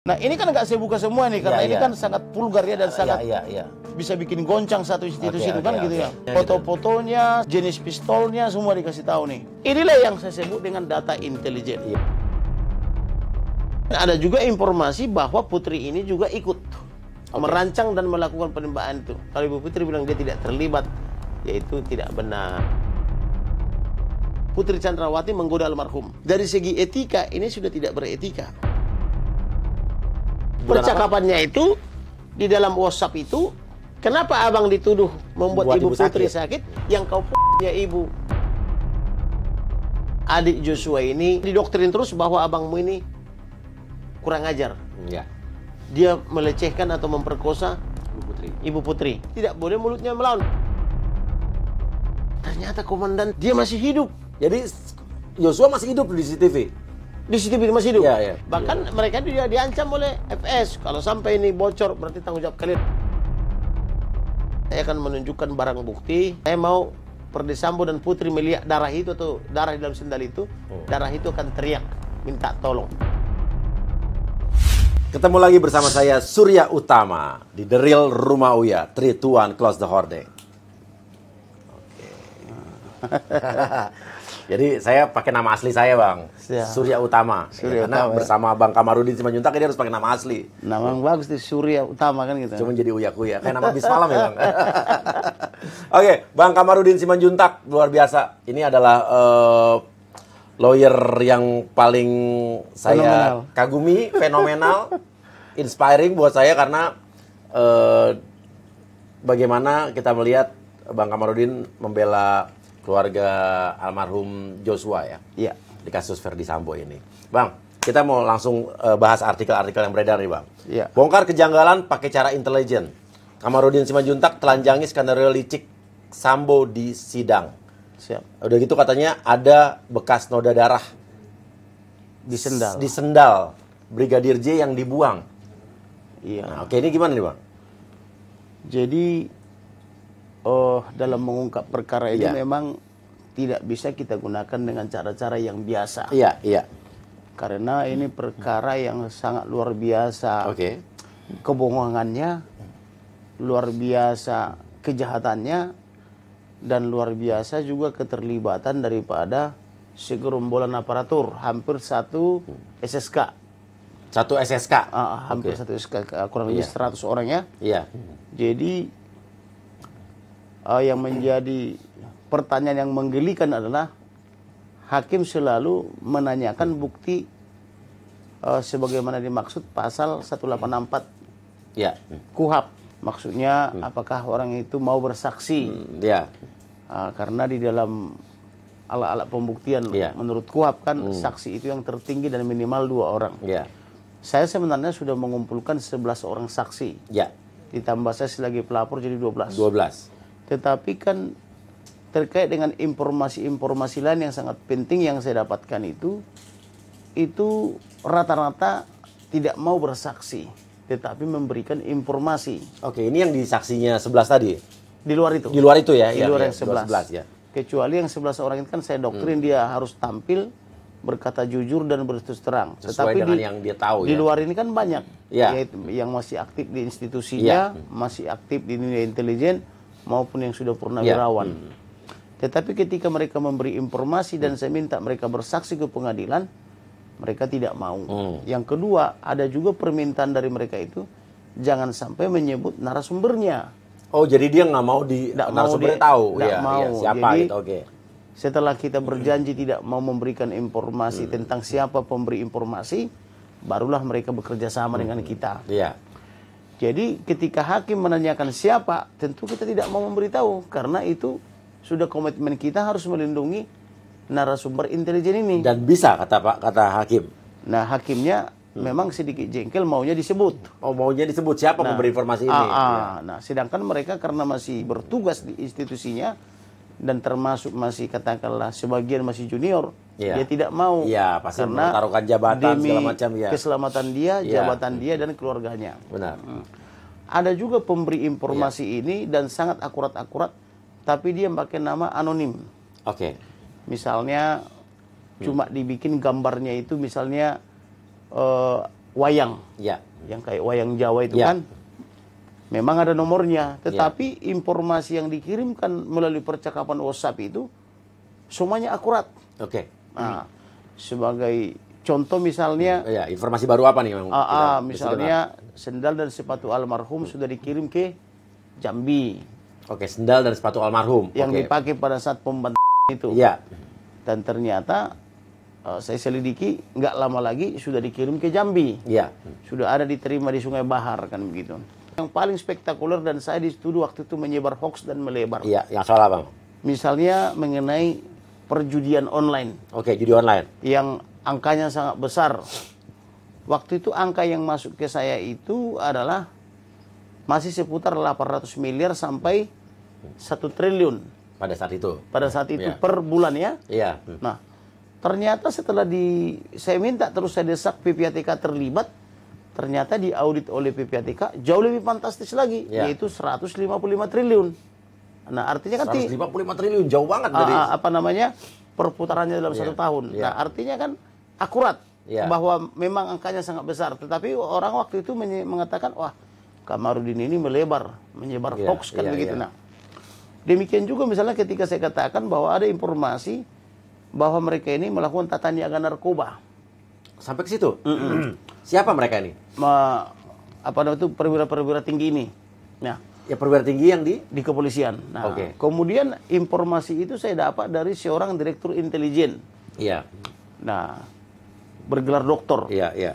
Nah ini kan nggak saya buka semua nih karena ya, ini ya. kan sangat vulgar ya dan ya, sangat ya, ya, ya. bisa bikin goncang satu institusi okay, itu kan okay, gitu okay. ya. ya gitu. Foto-fotonya, jenis pistolnya semua dikasih tahu nih. Inilah yang saya sebut dengan data intelijen. Ya. Ada juga informasi bahwa putri ini juga ikut okay. merancang dan melakukan penembakan itu. Kalau Ibu Putri bilang dia tidak terlibat, yaitu tidak benar. Putri Chandrawati menggoda almarhum. Dari segi etika ini sudah tidak beretika percakapannya apa? itu di dalam WhatsApp itu kenapa abang dituduh membuat, membuat ibu, ibu putri sakit, sakit yang kau punya ibu adik Joshua ini didoktrin terus bahwa abangmu ini kurang ajar ya. dia melecehkan atau memperkosa ibu putri ibu putri tidak boleh mulutnya melawan ternyata komandan dia masih hidup jadi Joshua masih hidup di CCTV di situ masih hidup. Ya, ya. Bahkan ya. mereka dia diancam oleh FS kalau sampai ini bocor berarti tanggung jawab kalian. Saya akan menunjukkan barang bukti. Saya mau perdesambo dan Putri melihat darah itu atau darah di dalam sendal itu, oh. darah itu akan teriak minta tolong. Ketemu lagi bersama saya Surya Utama di The Real Rumah Uya, Trituan Close the Horde. Oke. Jadi saya pakai nama asli saya bang, Siap. Surya Utama. Surya ya, karena Utama, ya. bersama ya. Bang Kamarudin Simanjuntak ini harus pakai nama asli. Nama yang bagus sih Surya Utama kan gitu. Cuma jadi uyak ya, kayak nama bis malam ya bang. Oke, Bang Kamarudin Simanjuntak luar biasa. Ini adalah uh, lawyer yang paling saya fenomenal. kagumi, fenomenal, inspiring buat saya karena uh, bagaimana kita melihat Bang Kamarudin membela keluarga almarhum Joshua ya. Iya. Di kasus Verdi Sambo ini. Bang, kita mau langsung uh, bahas artikel-artikel yang beredar nih, Bang. Iya. Bongkar kejanggalan pakai cara intelijen. Kamarudin Simanjuntak telanjangi skenario licik Sambo di sidang. Siap. Udah gitu katanya ada bekas noda darah di sendal. Di sendal Brigadir J yang dibuang. Iya. Nah, oke ini gimana nih, Bang? Jadi oh, dalam mengungkap perkara ini ya. memang tidak bisa kita gunakan dengan cara-cara yang biasa. Iya, iya. Karena ini perkara yang sangat luar biasa. Oke. Okay. Kebohongannya luar biasa, kejahatannya dan luar biasa juga keterlibatan daripada segerombolan aparatur hampir satu SSK. Satu SSK. Uh, ah, ah, hampir okay. satu SSK kurang lebih yeah. Ya. 100 orang ya. Iya. Yeah. Jadi uh, yang menjadi pertanyaan yang menggelikan adalah hakim selalu menanyakan bukti uh, sebagaimana dimaksud pasal 184 ya. kuhap, maksudnya hmm. apakah orang itu mau bersaksi hmm, ya uh, karena di dalam alat-alat pembuktian ya. menurut kuhap kan hmm. saksi itu yang tertinggi dan minimal dua orang ya saya sebenarnya sudah mengumpulkan 11 orang saksi ya ditambah saya lagi pelapor jadi 12 12 tetapi kan terkait dengan informasi-informasi lain yang sangat penting yang saya dapatkan itu itu rata-rata tidak mau bersaksi tetapi memberikan informasi. Oke, ini yang disaksinya saksinya 11 tadi. Di luar itu. Di luar itu ya. Di iya, luar ya, yang sebelas. 11. 11 ya. Kecuali yang 11 orang itu kan saya doktrin hmm. dia harus tampil berkata jujur dan berterus terang. Sesuai Tetapi dengan di, yang dia tahu. Di ya? luar ini kan banyak, ya. yaitu yang masih aktif di institusinya, ya. masih aktif di dunia intelijen, maupun yang sudah pernah Ya. Hmm. Tetapi ketika mereka memberi informasi dan saya minta mereka bersaksi ke pengadilan, mereka tidak mau. Hmm. Yang kedua, ada juga permintaan dari mereka itu jangan sampai menyebut narasumbernya. Oh, jadi dia nggak mau di nggak narasumbernya mau dia, tahu ya, ya, mau. ya siapa jadi, itu, Okay. Setelah kita hmm. berjanji hmm. tidak mau memberikan informasi hmm. tentang siapa pemberi informasi, barulah mereka bekerja sama hmm. dengan kita. Iya. Jadi ketika hakim menanyakan siapa, tentu kita tidak mau memberitahu karena itu sudah komitmen kita harus melindungi narasumber intelijen ini. Dan bisa kata Pak kata hakim. Nah, hakimnya hmm. memang sedikit jengkel maunya disebut. Oh, maunya disebut siapa nah, memberi informasi ini? ah. ya. Nah, sedangkan mereka karena masih bertugas di institusinya, dan termasuk masih katakanlah sebagian masih junior yeah. dia tidak mau yeah, pasti karena taruhkan jabatan demi segala macam ya keselamatan dia yeah. jabatan dia dan keluarganya benar hmm. ada juga pemberi informasi yeah. ini dan sangat akurat-akurat tapi dia pakai nama anonim oke okay. misalnya hmm. cuma dibikin gambarnya itu misalnya uh, wayang yeah. yang kayak wayang Jawa itu yeah. kan Memang ada nomornya, ya. tetapi yeah. informasi yang dikirimkan melalui percakapan WhatsApp itu semuanya akurat. Oke. Okay. Nah, sebagai contoh misalnya hmm. ya, informasi baru apa nih memang? Aa, ah, ah, misalnya sendal dan sepatu almarhum hmm. sudah dikirim ke Jambi. Oke, okay, sendal dan sepatu almarhum yang okay. dipakai pada saat pembantu itu. Iya. Dan ternyata eh, saya selidiki nggak lama lagi sudah dikirim ke Jambi. Iya. Sudah ada diterima di Sungai Bahar kan begitu. Yang paling spektakuler dan saya dituduh waktu itu menyebar hoax dan melebar. Iya, yang salah bang. Misalnya mengenai perjudian online. Oke, judi online. Yang angkanya sangat besar. Waktu itu angka yang masuk ke saya itu adalah masih seputar 800 miliar sampai 1 triliun. Pada saat itu. Pada saat itu ya. per bulan ya. Iya. Nah, ternyata setelah di saya minta terus saya desak PPATK terlibat ternyata diaudit oleh PPATK jauh lebih fantastis lagi ya. yaitu 155 triliun. Nah, artinya kan 155 triliun jauh banget dari ah, ah, apa namanya? perputarannya dalam ya. satu tahun. Ya. Nah, artinya kan akurat ya. bahwa memang angkanya sangat besar, tetapi orang waktu itu mengatakan wah Kamarudin ini melebar, menyebar ya. hoax kan ya, begitu. Ya. Nah, demikian juga misalnya ketika saya katakan bahwa ada informasi bahwa mereka ini melakukan tata niaga narkoba sampai ke situ. Mm -mm. Siapa mereka ini? Ma, apa namanya itu perwira-perwira tinggi ini. Nah, ya perwira tinggi yang di di kepolisian. Nah, okay. kemudian informasi itu saya dapat dari seorang direktur intelijen. Iya. Nah, bergelar doktor. Iya, yeah, iya.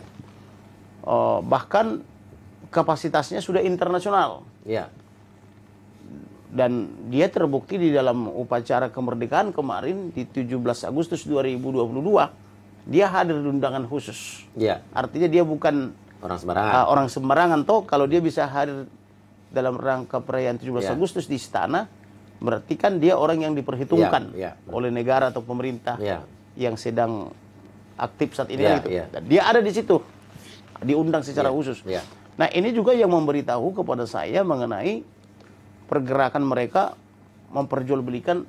Uh, bahkan kapasitasnya sudah internasional. Iya. Dan dia terbukti di dalam upacara kemerdekaan kemarin di 17 Agustus 2022 dia hadir di undangan khusus. Iya. Artinya dia bukan orang sembarangan. Uh, orang sembarangan toh kalau dia bisa hadir dalam rangka perayaan 17 ya. Agustus di istana, berarti kan dia orang yang diperhitungkan ya, ya. oleh negara atau pemerintah ya. yang sedang aktif saat ini ya, gitu. Ya. dia ada di situ. Diundang secara ya, khusus. Ya. Nah, ini juga yang memberitahu kepada saya mengenai pergerakan mereka memperjualbelikan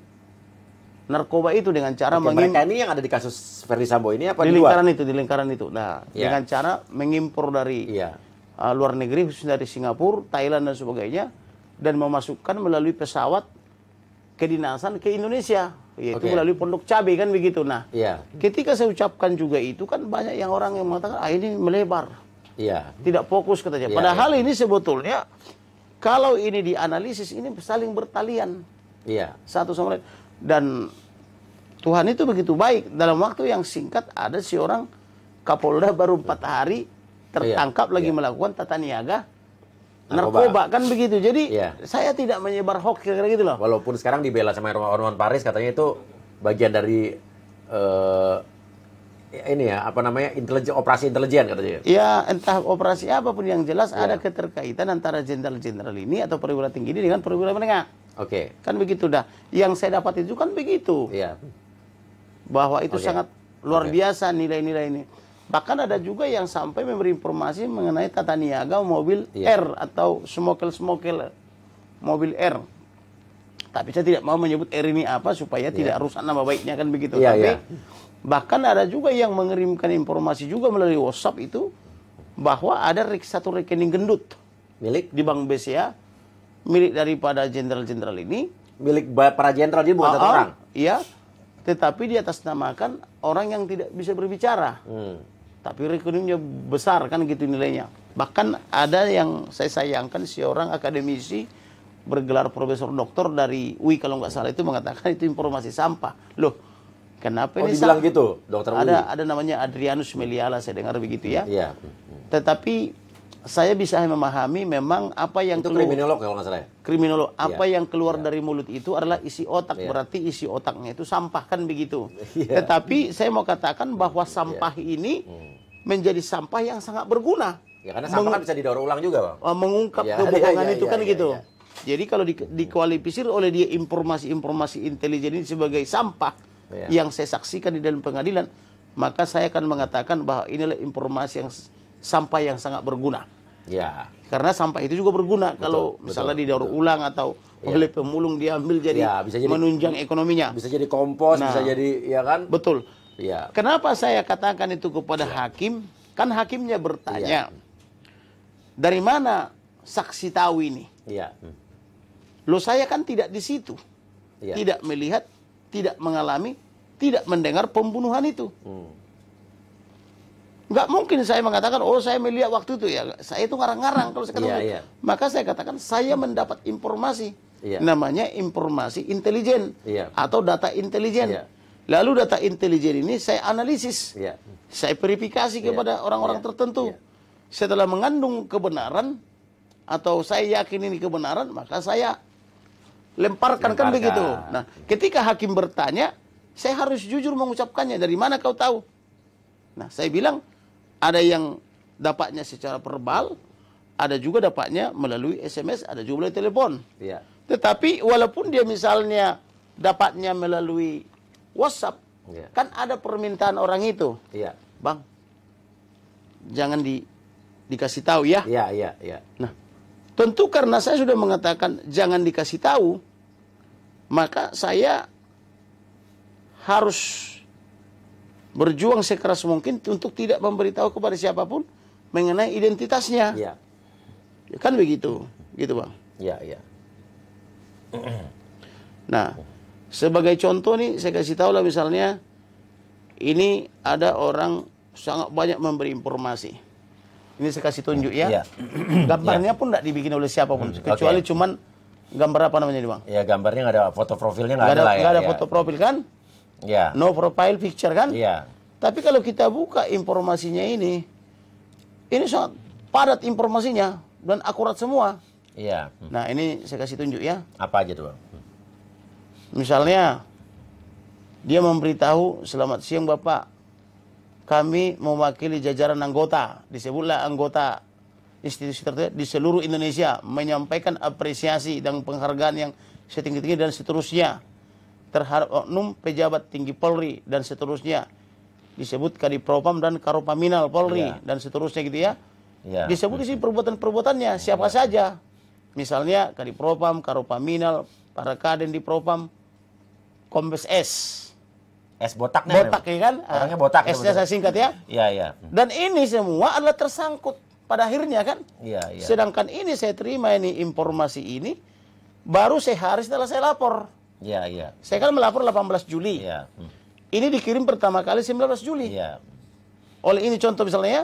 narkoba itu dengan cara mengimpor. mereka ini yang ada di kasus Ferdi Sambo ini apa di, di lingkaran itu di lingkaran itu nah yeah. dengan cara mengimpor dari yeah. uh, luar negeri khususnya dari Singapura Thailand dan sebagainya dan memasukkan melalui pesawat kedinasan ke Indonesia yaitu okay. melalui pondok cabai kan begitu nah yeah. ketika saya ucapkan juga itu kan banyak yang orang yang mengatakan ah ini melebar yeah. tidak fokus katanya yeah, padahal yeah. ini sebetulnya kalau ini dianalisis ini saling bertalian yeah. satu sama lain dan Tuhan itu begitu baik. Dalam waktu yang singkat ada si orang Kapolda baru empat hari tertangkap iya, lagi iya. melakukan tata niaga narkoba. narkoba kan begitu. Jadi iya. saya tidak menyebar hoax kira-kira gitu loh. Walaupun sekarang dibela sama Orman Paris katanya itu bagian dari uh, ini ya apa namanya intelijen operasi intelijen katanya. Ya entah operasi apapun yang jelas ada iya. keterkaitan antara jenderal-jenderal ini atau perwira tinggi ini dengan perwira menengah. Oke. Okay. Kan begitu dah. Yang saya dapat itu kan begitu. Iya. Bahwa itu okay. sangat luar okay. biasa nilai-nilai ini. Bahkan ada juga yang sampai memberi informasi mengenai tata niaga mobil yeah. R atau smokel-smokel mobil R. Tapi saya tidak mau menyebut R ini apa supaya yeah. tidak iya. rusak nama baiknya kan begitu. Yeah, Tapi yeah. bahkan ada juga yang mengirimkan informasi juga melalui WhatsApp itu bahwa ada satu rekening gendut milik di Bank BCA milik daripada jenderal-jenderal ini milik para jenderal jadi bukan uh, satu ah, orang iya tetapi atas di namakan orang yang tidak bisa berbicara hmm. tapi rekeningnya besar kan gitu nilainya bahkan ada yang saya sayangkan si orang akademisi bergelar profesor doktor dari UI kalau nggak salah itu mengatakan itu informasi sampah loh Kenapa oh, ini dibilang gitu, dokter Ada Uli. ada namanya Adrianus Meliala saya dengar begitu ya. Iya. Tetapi saya bisa memahami memang apa yang itu keluar, kriminolog kalau nggak ya? kriminolog iya. apa ya. yang keluar ya. dari mulut itu adalah isi otak ya. berarti isi otaknya itu sampah kan begitu ya. tetapi saya mau katakan bahwa iya. sampah ya. ini hmm. menjadi sampah yang sangat berguna ya karena sampah Meng kan bisa didaur ulang juga bang oh, mengungkap ya, kebohongan ya, ya, itu ya, kan ya, gitu ya, Jadi kalau di, dikualifikasi oleh dia informasi-informasi intelijen ini sebagai sampah ya. yang saya saksikan di dalam pengadilan, maka saya akan mengatakan bahwa inilah informasi yang sampah yang sangat berguna. Ya. Karena sampah itu juga berguna betul, kalau misalnya betul, didaur ulang atau ya. oleh pemulung diambil jadi, ya, bisa jadi menunjang ekonominya. Bisa jadi kompos, nah, bisa jadi ya kan? Betul. Ya. Kenapa saya katakan itu kepada ya. hakim? Kan hakimnya bertanya. Ya. Dari mana saksi tahu ini? Iya. Lo saya kan tidak di situ. Ya. Tidak melihat, tidak mengalami, tidak mendengar pembunuhan itu. Hmm. Nggak mungkin saya mengatakan, oh saya melihat waktu itu ya. Saya itu ngarang-ngarang kalau saya ketemu. Yeah, yeah. Maka saya katakan, saya mendapat informasi. Yeah. Namanya informasi intelijen. Yeah. Atau data intelijen. Yeah. Lalu data intelijen ini saya analisis. Yeah. Saya verifikasi iya. kepada orang-orang yeah. tertentu. Yeah. Setelah mengandung kebenaran, atau saya yakin ini kebenaran, maka saya lemparkan. kan begitu. Nah, ketika hakim bertanya, saya harus jujur mengucapkannya. Dari mana kau tahu? Nah, saya bilang, ada yang dapatnya secara verbal, ada juga dapatnya melalui SMS, ada juga melalui telepon. Ya. Tetapi walaupun dia misalnya dapatnya melalui WhatsApp, ya. kan ada permintaan orang itu. Ya. Bang, jangan di dikasih tahu ya. Iya, iya, iya. Nah, tentu karena saya sudah mengatakan jangan dikasih tahu, maka saya harus berjuang sekeras mungkin untuk tidak memberitahu kepada siapapun mengenai identitasnya. Ya. ya kan begitu, gitu bang. Ya, ya. Nah, sebagai contoh nih saya kasih tahu lah misalnya ini ada orang sangat banyak memberi informasi. Ini saya kasih tunjuk ya. ya. ya. Gambarnya ya. pun tidak dibikin oleh siapapun hmm, kecuali okay. cuman gambar apa namanya nih bang? Ya gambarnya nggak ada foto profilnya nggak ada, ada lah ya. Nggak ada ya. foto profil kan? yeah. no profile picture kan. Yeah. Tapi kalau kita buka informasinya ini, ini sangat padat informasinya dan akurat semua. Iya. Hmm. Nah ini saya kasih tunjuk ya. Apa aja tuh Hmm. Misalnya dia memberitahu selamat siang bapak, kami mewakili jajaran anggota, disebutlah anggota institusi tertentu di seluruh Indonesia menyampaikan apresiasi dan penghargaan yang setinggi-tinggi dan seterusnya terhadap oknum pejabat tinggi Polri dan seterusnya disebut di Propam dan Karopaminal Polri ya. dan seterusnya gitu ya. ya. Disebut sih perbuatan-perbuatannya siapa ya. saja. Misalnya Kadipropam, Karopaminal, para kaden di Propam, Kombes S. S botak Botak ya kan? Orangnya botak. s saya singkat ya. Iya, iya. Dan ini semua adalah tersangkut pada akhirnya kan? Iya, iya. Sedangkan ini saya terima ini informasi ini baru saya hari setelah saya lapor. Ya, ya. Saya kan melapor 18 Juli. Iya. Hmm. Ini dikirim pertama kali 19 Juli. Iya. Oleh ini contoh misalnya ya,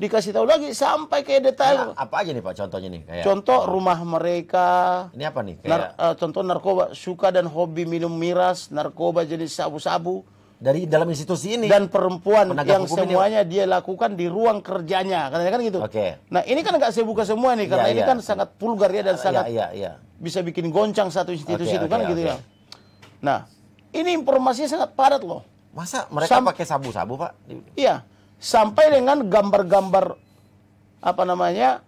dikasih tahu lagi sampai kayak detail. Ya, apa aja nih Pak contohnya nih? Kayak, contoh rumah mereka. Ini apa nih? Kayak... Nar, uh, eh, contoh narkoba, suka dan hobi minum miras, narkoba jenis sabu-sabu dari dalam institusi ini dan perempuan yang semuanya ini. dia lakukan di ruang kerjanya katanya kan gitu. Oke. Okay. Nah ini kan nggak saya buka semua nih karena ya, ini iya. kan sangat vulgar ya dan ya, sangat ya, ya, bisa bikin goncang satu institusi okay, itu kan okay. gitu ya. Nah ini informasinya sangat padat loh. Masa mereka Sam pakai sabu-sabu pak? Iya sampai dengan gambar-gambar apa namanya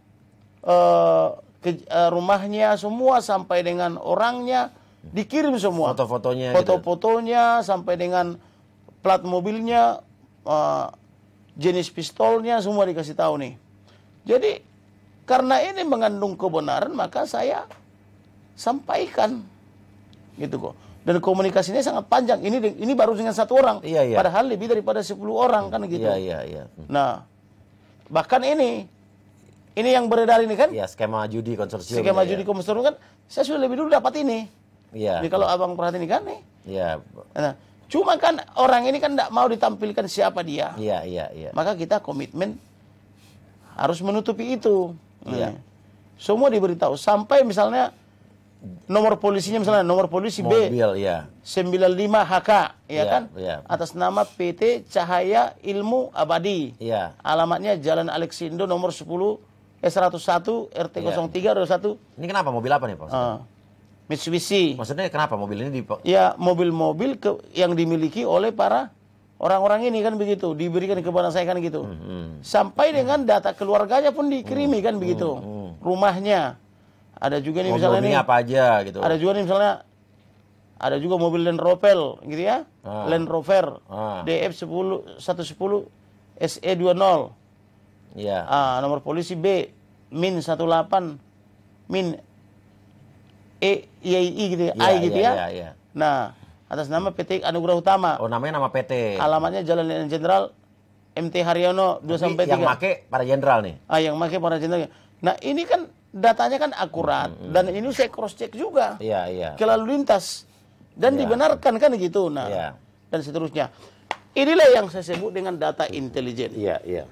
uh, ke, uh, rumahnya semua sampai dengan orangnya dikirim semua foto-fotonya gitu. foto-fotonya gitu. sampai dengan plat mobilnya, uh, jenis pistolnya semua dikasih tahu nih. Jadi karena ini mengandung kebenaran maka saya sampaikan gitu kok. Dan komunikasinya sangat panjang. Ini ini baru dengan satu orang. Iya, iya. Padahal lebih daripada 10 orang kan gitu. Iya, iya, iya. Hmm. Nah, bahkan ini ini yang beredar ini kan? Iya, skema judi konsorsium. Skema ya, judi iya. konsorsium kan saya sudah lebih dulu dapat ini. Iya. Jadi kalau Abang perhatiin kan nih. Iya. Nah, Cuma kan orang ini kan tidak mau ditampilkan siapa dia. Iya, iya, iya. Maka kita komitmen harus menutupi itu. Iya. Hmm. Semua diberitahu sampai misalnya nomor polisinya misalnya nomor polisi Mobil, iya. B ya. 95 HK ya, ya kan ya. atas nama PT Cahaya Ilmu Abadi. Ya. Alamatnya Jalan Alexindo nomor 10 E101 RT 03 ya. 01. Ini kenapa mobil apa nih Pak? Uh Mitsubishi. Maksudnya kenapa mobil ini dipakai? Ya, mobil-mobil yang dimiliki oleh para orang-orang ini kan begitu, diberikan kepada saya kan gitu. Hmm, hmm. Sampai dengan data keluarganya pun dikirimi hmm, kan hmm, begitu. Hmm, hmm. Rumahnya. Ada juga nih misalnya ini apa aja gitu. Ada juga nih misalnya ada juga mobil Land Rover gitu ya. Ah. Land Rover ah. DF10 110 SE20. Iya. Ah, nomor polisi B min 18 min E I gitu ya, ya, I gitu ya. ya. ya nah, atas nama PT Anugerah Utama. Oh, namanya nama PT. Alamatnya Jalan Jenderal MT Haryono 2 sampai 3. Yang make para jenderal nih. Ah, yang make para jenderal. Nah, ini kan datanya kan akurat hmm. dan ini saya cross check juga. Iya, iya. Ke lalu lintas dan ya. dibenarkan kan gitu. Nah, ya. dan seterusnya. Inilah yang saya sebut dengan data intelijen. Iya, iya.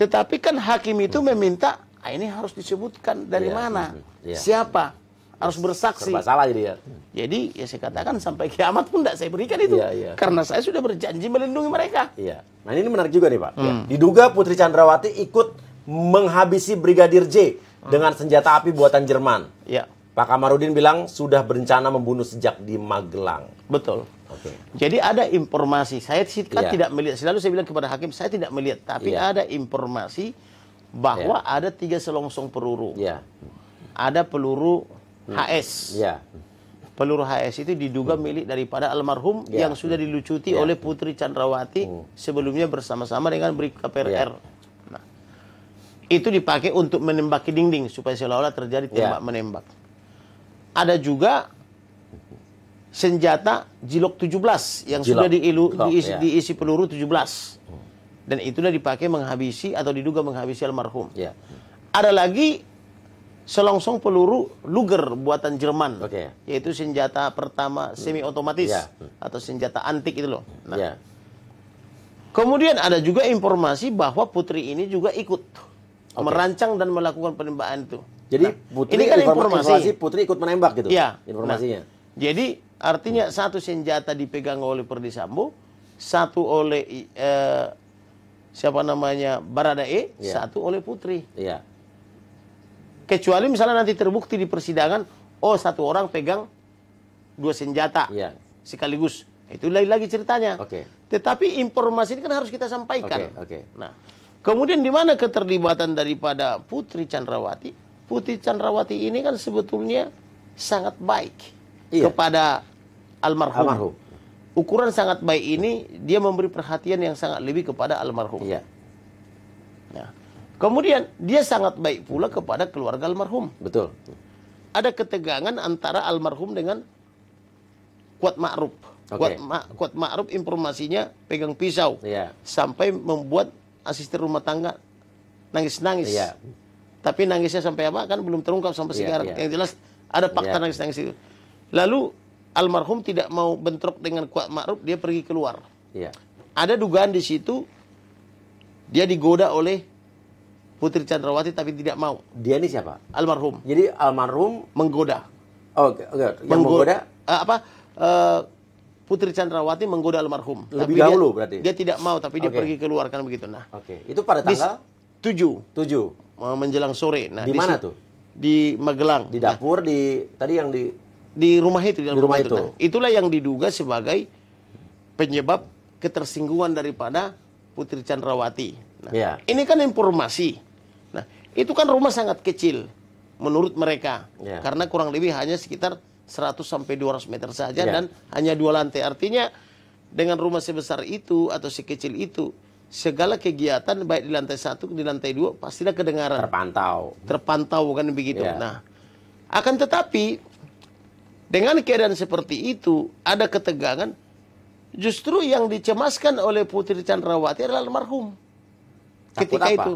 Tetapi kan hakim itu meminta ah, ini harus disebutkan dari ya. mana, ya. siapa harus bersaksi. salah jadi ya. Jadi ya saya katakan sampai kiamat pun tidak saya berikan itu. Ya, ya. Karena saya sudah berjanji melindungi mereka. Iya. Nah ini menarik juga nih Pak. Hmm. Iya. Diduga Putri Chandrawati ikut menghabisi Brigadir J hmm. dengan senjata api buatan Jerman. Iya. Pak Kamarudin bilang sudah berencana membunuh sejak di Magelang. Betul. Okay. Jadi ada informasi. Saya yeah. Kan iya. tidak melihat. Selalu saya bilang kepada hakim, saya tidak melihat. Tapi yeah. ada informasi bahwa yeah. ada tiga selongsong peluru. Yeah. Ada peluru HS. Hmm. Ya. Peluru HS itu diduga hmm. milik daripada almarhum ya. yang sudah dilucuti ya. oleh Putri Chandrawati hmm. sebelumnya bersama-sama dengan Brig PRR. Ya. Nah, itu dipakai untuk menembaki dinding supaya seolah-olah terjadi ya. tembak ya. menembak. Ada juga senjata Jilok 17 yang Jilok. sudah diilu, Jilok, diisi, ya. diisi peluru 17. Hmm. Dan itulah dipakai menghabisi atau diduga menghabisi almarhum. Ya. Ada lagi selongsong peluru Luger buatan Jerman, okay. yaitu senjata pertama semi otomatis yeah. atau senjata antik itu loh. Nah, yeah. Kemudian ada juga informasi bahwa putri ini juga ikut okay. merancang dan melakukan penembakan itu. Jadi nah, putri ini kan informasi, informasi putri ikut menembak gitu. Ya. Informasinya. Nah, jadi artinya hmm. satu senjata dipegang oleh Perdi Sambo, satu oleh eh, siapa namanya Baradae, ya. satu oleh putri. Iya. Kecuali misalnya nanti terbukti di persidangan, oh satu orang pegang dua senjata ya. sekaligus. Itu lagi-lagi ceritanya. Okay. Tetapi informasi ini kan harus kita sampaikan. Okay, okay. Nah, kemudian di mana keterlibatan daripada Putri Chandrawati? Putri Chandrawati ini kan sebetulnya sangat baik iya. kepada almarhum. almarhum. Ukuran sangat baik ini dia memberi perhatian yang sangat lebih kepada almarhum. iya. Nah, Kemudian dia sangat baik pula kepada keluarga almarhum. Betul. Ada ketegangan antara almarhum dengan kuat ma'ruf. Okay. Kuat, ma kuat ma'ruf informasinya pegang pisau. Yeah. Sampai membuat asisten rumah tangga nangis-nangis. Yeah. Tapi nangisnya sampai apa kan belum terungkap sampai yeah, sekarang. Yeah. Yang jelas ada fakta iya. nangis-nangis itu. Lalu almarhum tidak mau bentrok dengan kuat ma'ruf, dia pergi keluar. Iya. Ada dugaan di situ dia digoda oleh Putri Chandrawati tapi tidak mau. Dia ini siapa? Almarhum. Jadi almarhum menggoda. Oh, oke. Okay. Yang menggoda, uh, apa? Uh, Putri Chandrawati menggoda almarhum. Lebih tapi dahulu dia, berarti. Dia tidak mau tapi okay. dia pergi keluar kan begitu. Nah. Oke. Okay. Itu pada tanggal tujuh. Tujuh. Eh, menjelang sore. Nah, di mana tuh? Di Magelang. Di nah, dapur nah, di tadi yang di di rumah itu di, rumah, rumah itu. itu. Nah, itulah yang diduga sebagai penyebab ketersinggungan daripada Putri Chandrawati. Nah, ya. Ini kan informasi itu kan rumah sangat kecil menurut mereka. Yeah. Karena kurang lebih hanya sekitar 100 sampai 200 meter saja yeah. dan hanya dua lantai. Artinya dengan rumah sebesar itu atau sekecil itu segala kegiatan baik di lantai satu di lantai dua pastilah kedengaran terpantau terpantau kan begitu yeah. nah akan tetapi dengan keadaan seperti itu ada ketegangan justru yang dicemaskan oleh Putri Chandrawati adalah almarhum ketika apa? itu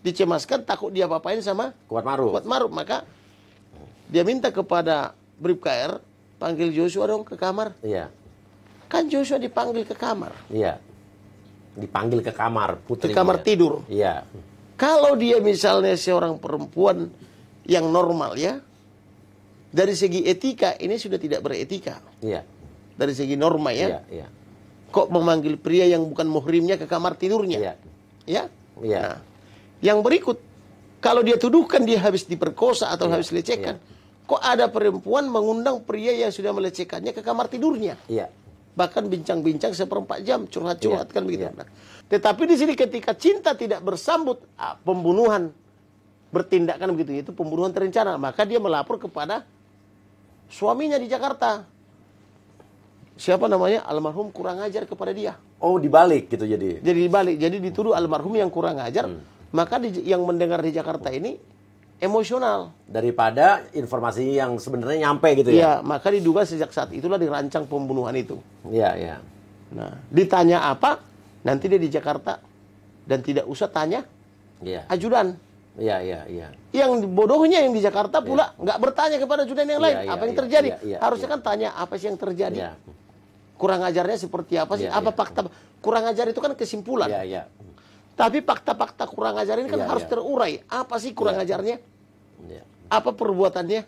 dicemaskan takut dia bapain sama kuat maruf kuat maruf maka dia minta kepada brip KR panggil Joshua dong ke kamar iya kan Joshua dipanggil ke kamar iya dipanggil ke kamar putri ke kamar tidur iya kalau dia misalnya seorang perempuan yang normal ya dari segi etika ini sudah tidak beretika iya dari segi norma ya iya, iya. kok memanggil pria yang bukan muhrimnya ke kamar tidurnya iya ya? iya nah, yang berikut kalau dia tuduhkan dia habis diperkosa atau iya. habis lecehkan iya. kok ada perempuan mengundang pria yang sudah melecehkannya ke kamar tidurnya Iya. bahkan bincang-bincang seperempat jam curhat-curhat iya, kan begitu Iya. tetapi di sini ketika cinta tidak bersambut ah, pembunuhan bertindakan begitu itu pembunuhan terencana maka dia melapor kepada suaminya di Jakarta siapa namanya almarhum kurang ajar kepada dia. Oh dibalik gitu jadi. Jadi dibalik. Jadi dituduh almarhum yang kurang ajar hmm maka di, yang mendengar di Jakarta ini emosional daripada informasi yang sebenarnya nyampe gitu ya. Iya, maka diduga sejak saat itulah dirancang pembunuhan itu. Iya, iya. Nah, ditanya apa? Nanti dia di Jakarta dan tidak usah tanya. Iya. Ajudan. Iya, iya, iya. Yang bodohnya yang di Jakarta pula iya. nggak ya. bertanya kepada ajudan yang lain ya, apa yang iya, terjadi. Harusnya kan tanya apa sih yang terjadi. Kurang ajarnya seperti apa sih? apa fakta? Kurang ajar itu kan kesimpulan. Iya, iya tapi fakta-fakta kurang ajar ini kan ya, harus ya. terurai. Apa sih kurang ya. ajarnya? Ya. Apa perbuatannya?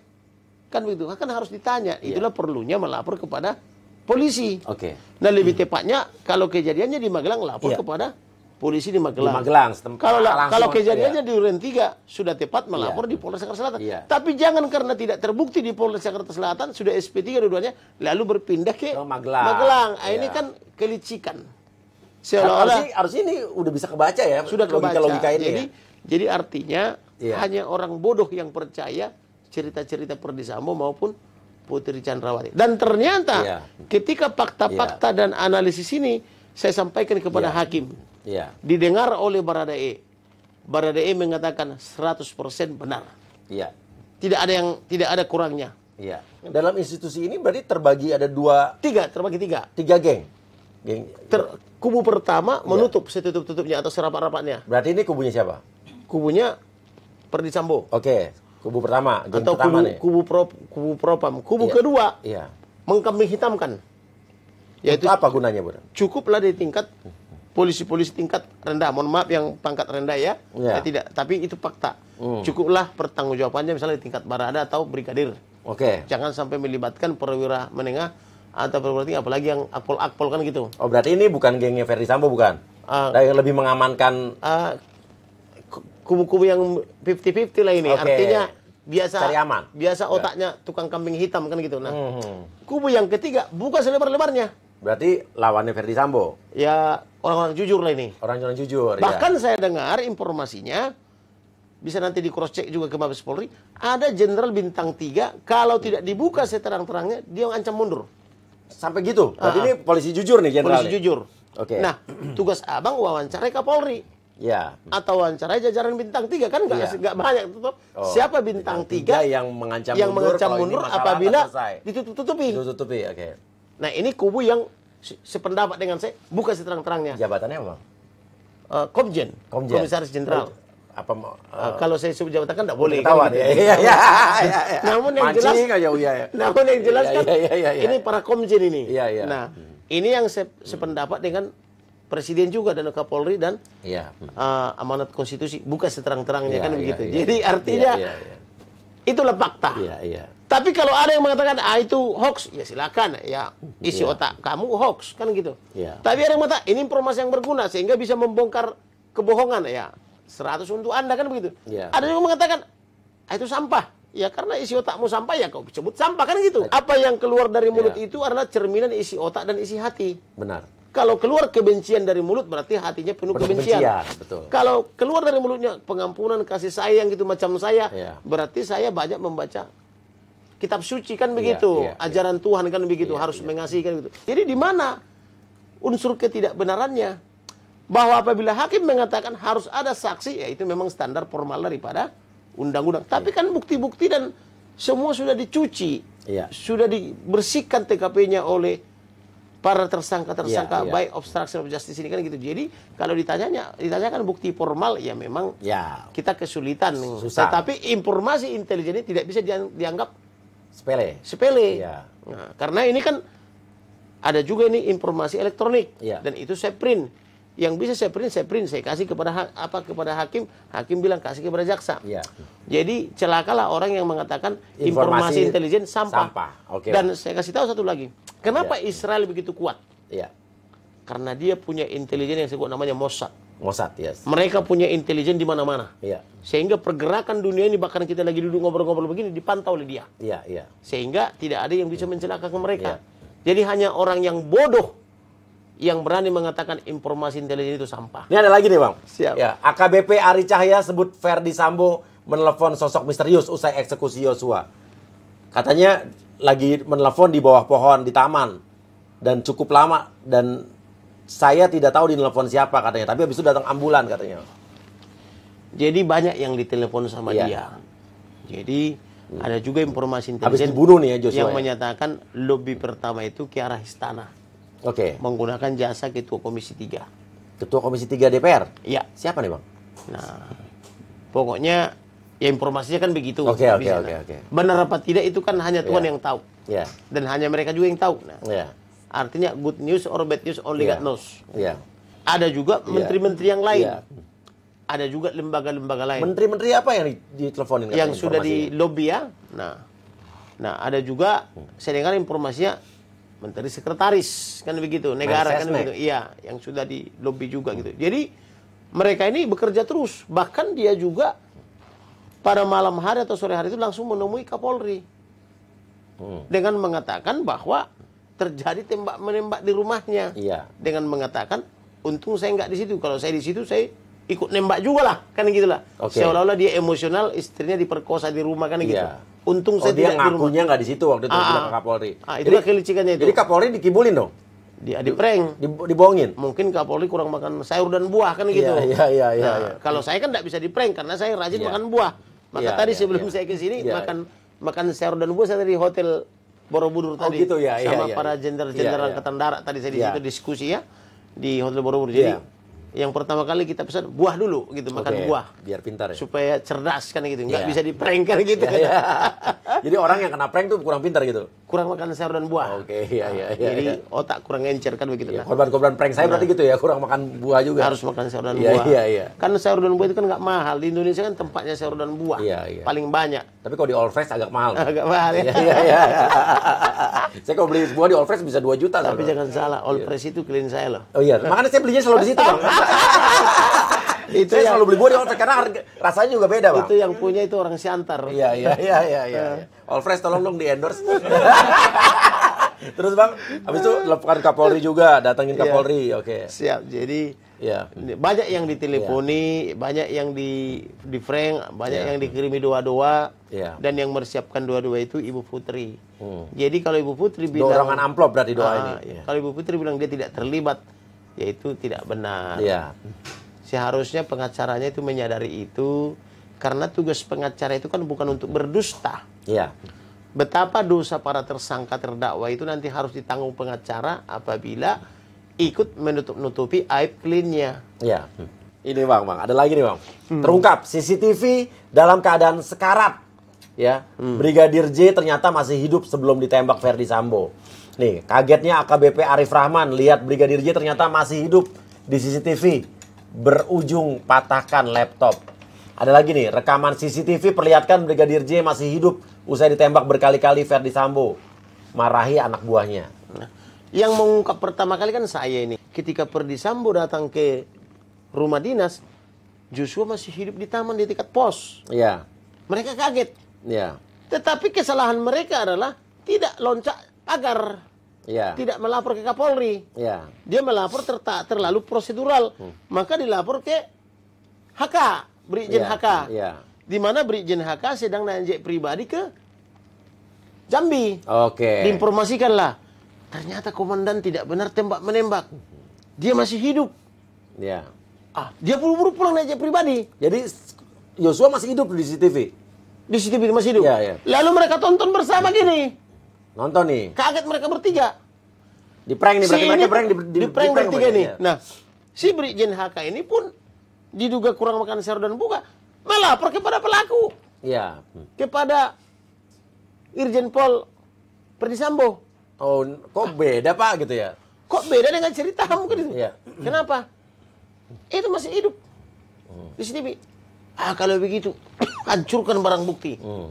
Kan begitu. Kan harus ditanya. Iya. Itulah ya. perlunya melapor kepada polisi. Oke. Okay. Nah, lebih tepatnya kalau kejadiannya di Magelang lapor ya. kepada polisi di Magelang. Di Magelang Kalau kalau kejadiannya ya. di Duren 3 sudah tepat melapor ya. di Polres Jakarta Selatan. Ya. Tapi jangan karena tidak terbukti di Polres Jakarta Selatan sudah SP3 dua-duanya lalu berpindah ke ke Magelang. Magelang. ya. Ini iya. kan kelicikan seolah-olah harus, harus ini udah bisa kebaca ya sudah kebaca logika, logika ini jadi ya? jadi artinya yeah. hanya orang bodoh yang percaya cerita-cerita Perdisambo maupun Putri Chandrawati dan ternyata yeah. ketika fakta-fakta yeah. dan analisis ini saya sampaikan kepada yeah. hakim yeah. didengar oleh Baradae Baradae mengatakan 100% benar yeah. tidak ada yang tidak ada kurangnya iya. dalam institusi ini berarti terbagi ada dua tiga terbagi tiga tiga geng Geng, Ter, kubu pertama ya. menutup setutup-tutupnya atau serapat-rapatnya. Berarti ini kubunya siapa? Kubunya Perdi Oke. Okay. Kubu pertama, geng atau pertama kubu, nih. kubu pro kubu propam. Kubu ya. kedua. ya. Mengkambing hitamkan. Yaitu apa gunanya, Bu? Cukuplah di tingkat polisi-polisi tingkat rendah. Mohon maaf yang pangkat rendah ya. ya. ya tidak, tapi itu fakta. Hmm. Cukuplah pertanggungjawabannya misalnya di tingkat barada atau brigadir. Oke. Okay. Jangan sampai melibatkan perwira menengah atau berarti apalagi yang akpol-akpol kan gitu. Oh berarti ini bukan gengnya Ferdi Sambo bukan? Uh, yang lebih mengamankan uh, kubu-kubu yang 50-50 lah ini. Okay. Artinya biasa Cari aman. biasa ya. otaknya ya. tukang kambing hitam kan gitu. Nah, hmm. kubu yang ketiga buka selebar-lebarnya. Berarti lawannya Ferdi Sambo. Ya orang-orang jujur lah ini. Orang-orang jujur. Ya. Bahkan ya. saya dengar informasinya bisa nanti di cross check juga ke Mabes Polri ada jenderal bintang 3 kalau tidak dibuka seterang-terangnya dia ancam mundur Sampai gitu. Berarti uh ah, -huh. Ah. ini polisi jujur nih jenderal. Polisi jujur. Oke. Okay. Nah, tugas Abang wawancarai Kapolri. Ya. Atau wawancara jajaran bintang tiga kan nggak ya. banyak tuh oh, Siapa bintang, tiga yang mengancam yang mundur, mengancam mundur apabila ditutup-tutupi. Ditutup-tutupi, oke. Okay. Nah, ini kubu yang sependapat dengan saya bukan seterang-terangnya. Jabatannya apa? Uh, Komjen, Komjen, Komisaris Jenderal. Oh, apa uh, kalau saya sebut jabatan kan tidak boleh ketahuan kan, ya, ya, ya, ya, ya. namun yang jelas aja, ya, ya. namun yang iya, jelas iya, kan ya, ya, ya, ya. ini para komjen ini ya, ya. nah hmm. ini yang se sependapat dengan presiden juga dan Kapolri dan ya. hmm. uh, amanat konstitusi bukan seterang-terangnya ya, kan ya, begitu ya, jadi artinya ya, ya, ya. itulah fakta ya, ya. tapi kalau ada yang mengatakan ah itu hoax ya silakan ya isi ya. otak kamu hoax kan gitu ya. tapi ada yang mengatakan ini informasi yang berguna sehingga bisa membongkar kebohongan ya 100 untuk Anda kan begitu. Ya. Ada yang mengatakan ah, itu sampah. Ya karena isi otakmu sampah ya kau sebut sampah kan gitu. Apa yang keluar dari mulut ya. itu adalah cerminan isi otak dan isi hati. Benar. Kalau keluar kebencian dari mulut berarti hatinya penuh, penuh kebencian. kebencian. Betul. Kalau keluar dari mulutnya pengampunan kasih sayang gitu macam saya, ya. berarti saya banyak membaca kitab suci kan iya, begitu, ya, ya, ajaran Tuhan kan begitu, iya, harus iya. mengasihi kan begitu. Jadi di mana unsur ketidakbenarannya? bahwa apabila hakim mengatakan harus ada saksi, ya itu memang standar formal daripada undang-undang. Tapi iya. kan bukti-bukti dan semua sudah dicuci, ya. sudah dibersihkan TKP-nya oleh para tersangka-tersangka ya, ya. baik obstruction of justice ini kan gitu. Jadi kalau ditanyanya ditanyakan bukti formal ya memang ya. kita kesulitan. Susah. Tetapi informasi intelijen ini tidak bisa dianggap sepele. Sepele. Ya. Nah, karena ini kan ada juga ini informasi elektronik ya. dan itu saya print yang bisa saya print saya print saya kasih kepada ha apa kepada hakim hakim bilang kasih kepada jaksa ya. jadi celakalah orang yang mengatakan informasi, informasi intelijen sampah, sampah. Okay. dan saya kasih tahu satu lagi kenapa ya. Israel begitu kuat ya. karena dia punya intelijen yang disebut namanya Mossad Mossad yes mereka punya intelijen di mana-mana ya. sehingga pergerakan dunia ini bahkan kita lagi duduk ngobrol-ngobrol begini dipantau oleh dia ya, ya. sehingga tidak ada yang bisa mencelakakan mereka ya. jadi hanya orang yang bodoh yang berani mengatakan informasi intelijen itu sampah. Ini ada lagi nih bang. Siap. Ya, AKBP Ari Cahya sebut Ferdi Sambo menelpon sosok misterius usai eksekusi Yosua. Katanya lagi menelpon di bawah pohon di taman dan cukup lama dan saya tidak tahu telepon siapa katanya. Tapi habis itu datang ambulan katanya. Jadi banyak yang ditelepon sama iya. dia. Jadi hmm. ada juga informasi intelijen. Habis dibunuh nih ya Joshua. Yang ya. menyatakan lobby pertama itu ke arah istana. Oke. Okay. Menggunakan jasa Ketua Komisi 3. Ketua Komisi 3 DPR? Iya. Siapa nih, Bang? Nah, pokoknya ya informasinya kan begitu. Oke, oke, oke, oke. Benar apa tidak itu kan hanya Tuhan yeah. yang tahu. Iya. Yeah. Dan hanya mereka juga yang tahu. Nah. Yeah. Artinya good news or bad news only yeah. God knows. Iya. Yeah. Ada juga iya. menteri-menteri yang lain. Yeah. Ada juga lembaga-lembaga lain. Menteri-menteri apa yang diteleponin? Yang sudah di lobby ya. Nah. Nah, ada juga hmm. saya dengar informasinya menteri sekretaris kan begitu negara kan begitu iya yang sudah di lobby juga gitu jadi mereka ini bekerja terus bahkan dia juga pada malam hari atau sore hari itu langsung menemui Kapolri hmm. dengan mengatakan bahwa terjadi tembak menembak di rumahnya iya. dengan mengatakan untung saya nggak di situ kalau saya di situ saya ikut nembak juga lah kan gitu lah okay. seolah-olah dia emosional istrinya diperkosa di rumah kan gitu yeah. untung oh, saya dia tidak di nggak di situ waktu itu ah, ah. ke Kapolri ah, itu jadi, kelicikannya itu jadi Kapolri dikibulin dong dia di prank, dibohongin. Mungkin Kapolri kurang makan sayur dan buah kan gitu. Iya iya iya. iya nah, yeah. Kalau saya kan tidak bisa di prank karena saya rajin yeah. makan buah. Maka yeah, tadi yeah, sebelum yeah. saya ke sini yeah. makan makan sayur dan buah saya dari hotel Borobudur oh, tadi gitu, ya, iya, sama ya, ya. para iya. jenderal-jenderal ya, ya. angkatan darat tadi saya di ya. situ diskusi ya di hotel Borobudur. Jadi ya yang pertama kali kita pesan buah dulu gitu makan okay. buah biar pintar ya supaya cerdas kan gitu nggak yeah. bisa di prank gitu yeah, kan. iya. yeah. jadi orang yang kena prank tuh kurang pintar gitu kurang makan sayur dan buah oke okay, iya iya nah, iya jadi yeah. otak kurang encer kan begitu yeah, nah. Kan. korban-korban prank saya nah, berarti iya. gitu ya kurang makan buah juga harus makan sayur dan iya, buah iya yeah, iya yeah. kan sayur dan buah itu kan nggak mahal di Indonesia kan tempatnya sayur dan buah yeah, yeah. paling banyak tapi kalau di All Fresh agak mahal agak mahal ya iya iya saya kalau beli buah di All Fresh bisa 2 juta tapi jangan salah All Fresh itu clean saya loh oh iya makanya saya belinya selalu di situ itu saya yang selalu beli buah di karena harga, rasanya juga beda bang itu yang punya itu orang Siantar iya iya iya iya ya, ya. all fresh tolong dong di endorse terus bang habis itu lepaskan Kapolri juga datangin iya. Kapolri ya. oke okay. siap jadi ya. banyak yang diteleponi ya. banyak yang di di frank banyak ya. yang dikirimi doa-doa ya. dan yang mersiapkan doa-doa itu Ibu Putri hmm. jadi kalau Ibu Putri bilang dorongan amplop berarti doa ah, ini ya. kalau Ibu Putri bilang dia tidak terlibat yaitu tidak benar. Ya. Seharusnya pengacaranya itu menyadari itu karena tugas pengacara itu kan bukan untuk berdusta. Ya. Betapa dosa para tersangka terdakwa itu nanti harus ditanggung pengacara apabila ikut menutup-nutupi aib kliennya. Ya. Ini Bang, Bang, ada lagi nih Bang. Hmm. Terungkap CCTV dalam keadaan sekarat ya. Hmm. Brigadir J ternyata masih hidup sebelum ditembak Verdi Sambo. Nih, kagetnya AKBP Arif Rahman lihat Brigadir J ternyata masih hidup di CCTV. Berujung patahkan laptop. Ada lagi nih, rekaman CCTV perlihatkan Brigadir J masih hidup usai ditembak berkali-kali Verdi Sambo. Marahi anak buahnya. Nah, yang mengungkap pertama kali kan saya ini. Ketika Ferdi Sambo datang ke rumah dinas, Joshua masih hidup di taman di dekat pos. Iya. Mereka kaget. Iya. Tetapi kesalahan mereka adalah tidak loncat pagar yeah. tidak melapor ke Kapolri. Yeah. Dia melapor ter terlalu prosedural, hmm. maka dilapor ke HK, Brigjen yeah. HK. Yeah. Di mana Brigjen HK sedang naik pribadi ke Jambi. Oke. Okay. Diinformasikanlah. Ternyata komandan tidak benar tembak menembak. Dia masih hidup. Ya. Ah, dia buru-buru pulang naik pribadi. Jadi Yosua masih hidup di CCTV. Di CCTV masih hidup. Ya, ya. Lalu mereka tonton bersama gini. Nonton nih. Kaget mereka bertiga. Di prank nih, si mereka prank di, di, di prank, di bertiga nih. Nah, si Brigjen HK ini pun diduga kurang makan sayur dan buka, malah lapor kepada pelaku. Iya. Kepada Irjen Pol Perdisambo. Oh, kok beda ah. Pak gitu ya? Kok beda dengan cerita kamu gitu? Iya. Kenapa? Itu masih hidup. Hmm. Di sini, Bi. ah kalau begitu hancurkan barang bukti. Hmm.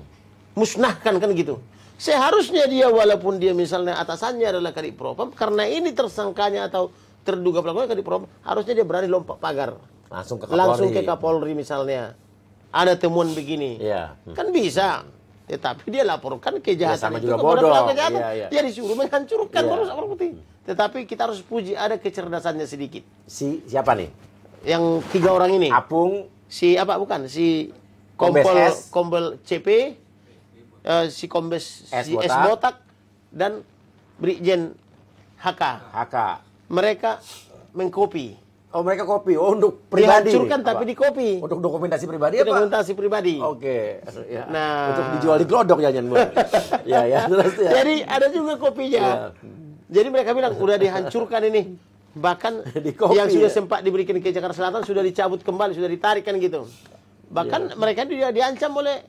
Musnahkan kan gitu. Seharusnya dia walaupun dia misalnya atasannya adalah kadip propam karena ini tersangkanya atau terduga pelakunya kadip propam harusnya dia berani lompat pagar langsung ke Kapolri. Langsung ke Kapolri misalnya. Ada temuan begini. Ya. Hmm. Kan bisa. Tetapi ya, dia laporkan iya, kejahatan ya, sama itu juga kepada bodoh. Iya, kejahatan. Ya, ya. Dia disuruh menghancurkan ya. orang putih. Tetapi kita harus puji ada kecerdasannya sedikit. Si siapa nih? Yang tiga orang ini. Apung. Si apa bukan? Si Kompol Kompol CP uh, si Kombes Si Botak. S. Botak dan Brigjen HK. HK. Mereka mengkopi. Oh mereka kopi. Oh untuk pribadi. Dihancurkan tapi tapi dikopi. Untuk dokumentasi pribadi apa? Dokumentasi pribadi. Oke. Okay. Ya. Nah. Untuk dijual di glodok ya jangan ya ya. Terus, ya. Jadi ada juga kopinya. Ya. Jadi mereka bilang udah dihancurkan ini. Bahkan di kopi, yang ya? sudah ya? sempat diberikan ke Jakarta Selatan sudah dicabut kembali, sudah ditarikan gitu. Bahkan ya. mereka juga diancam oleh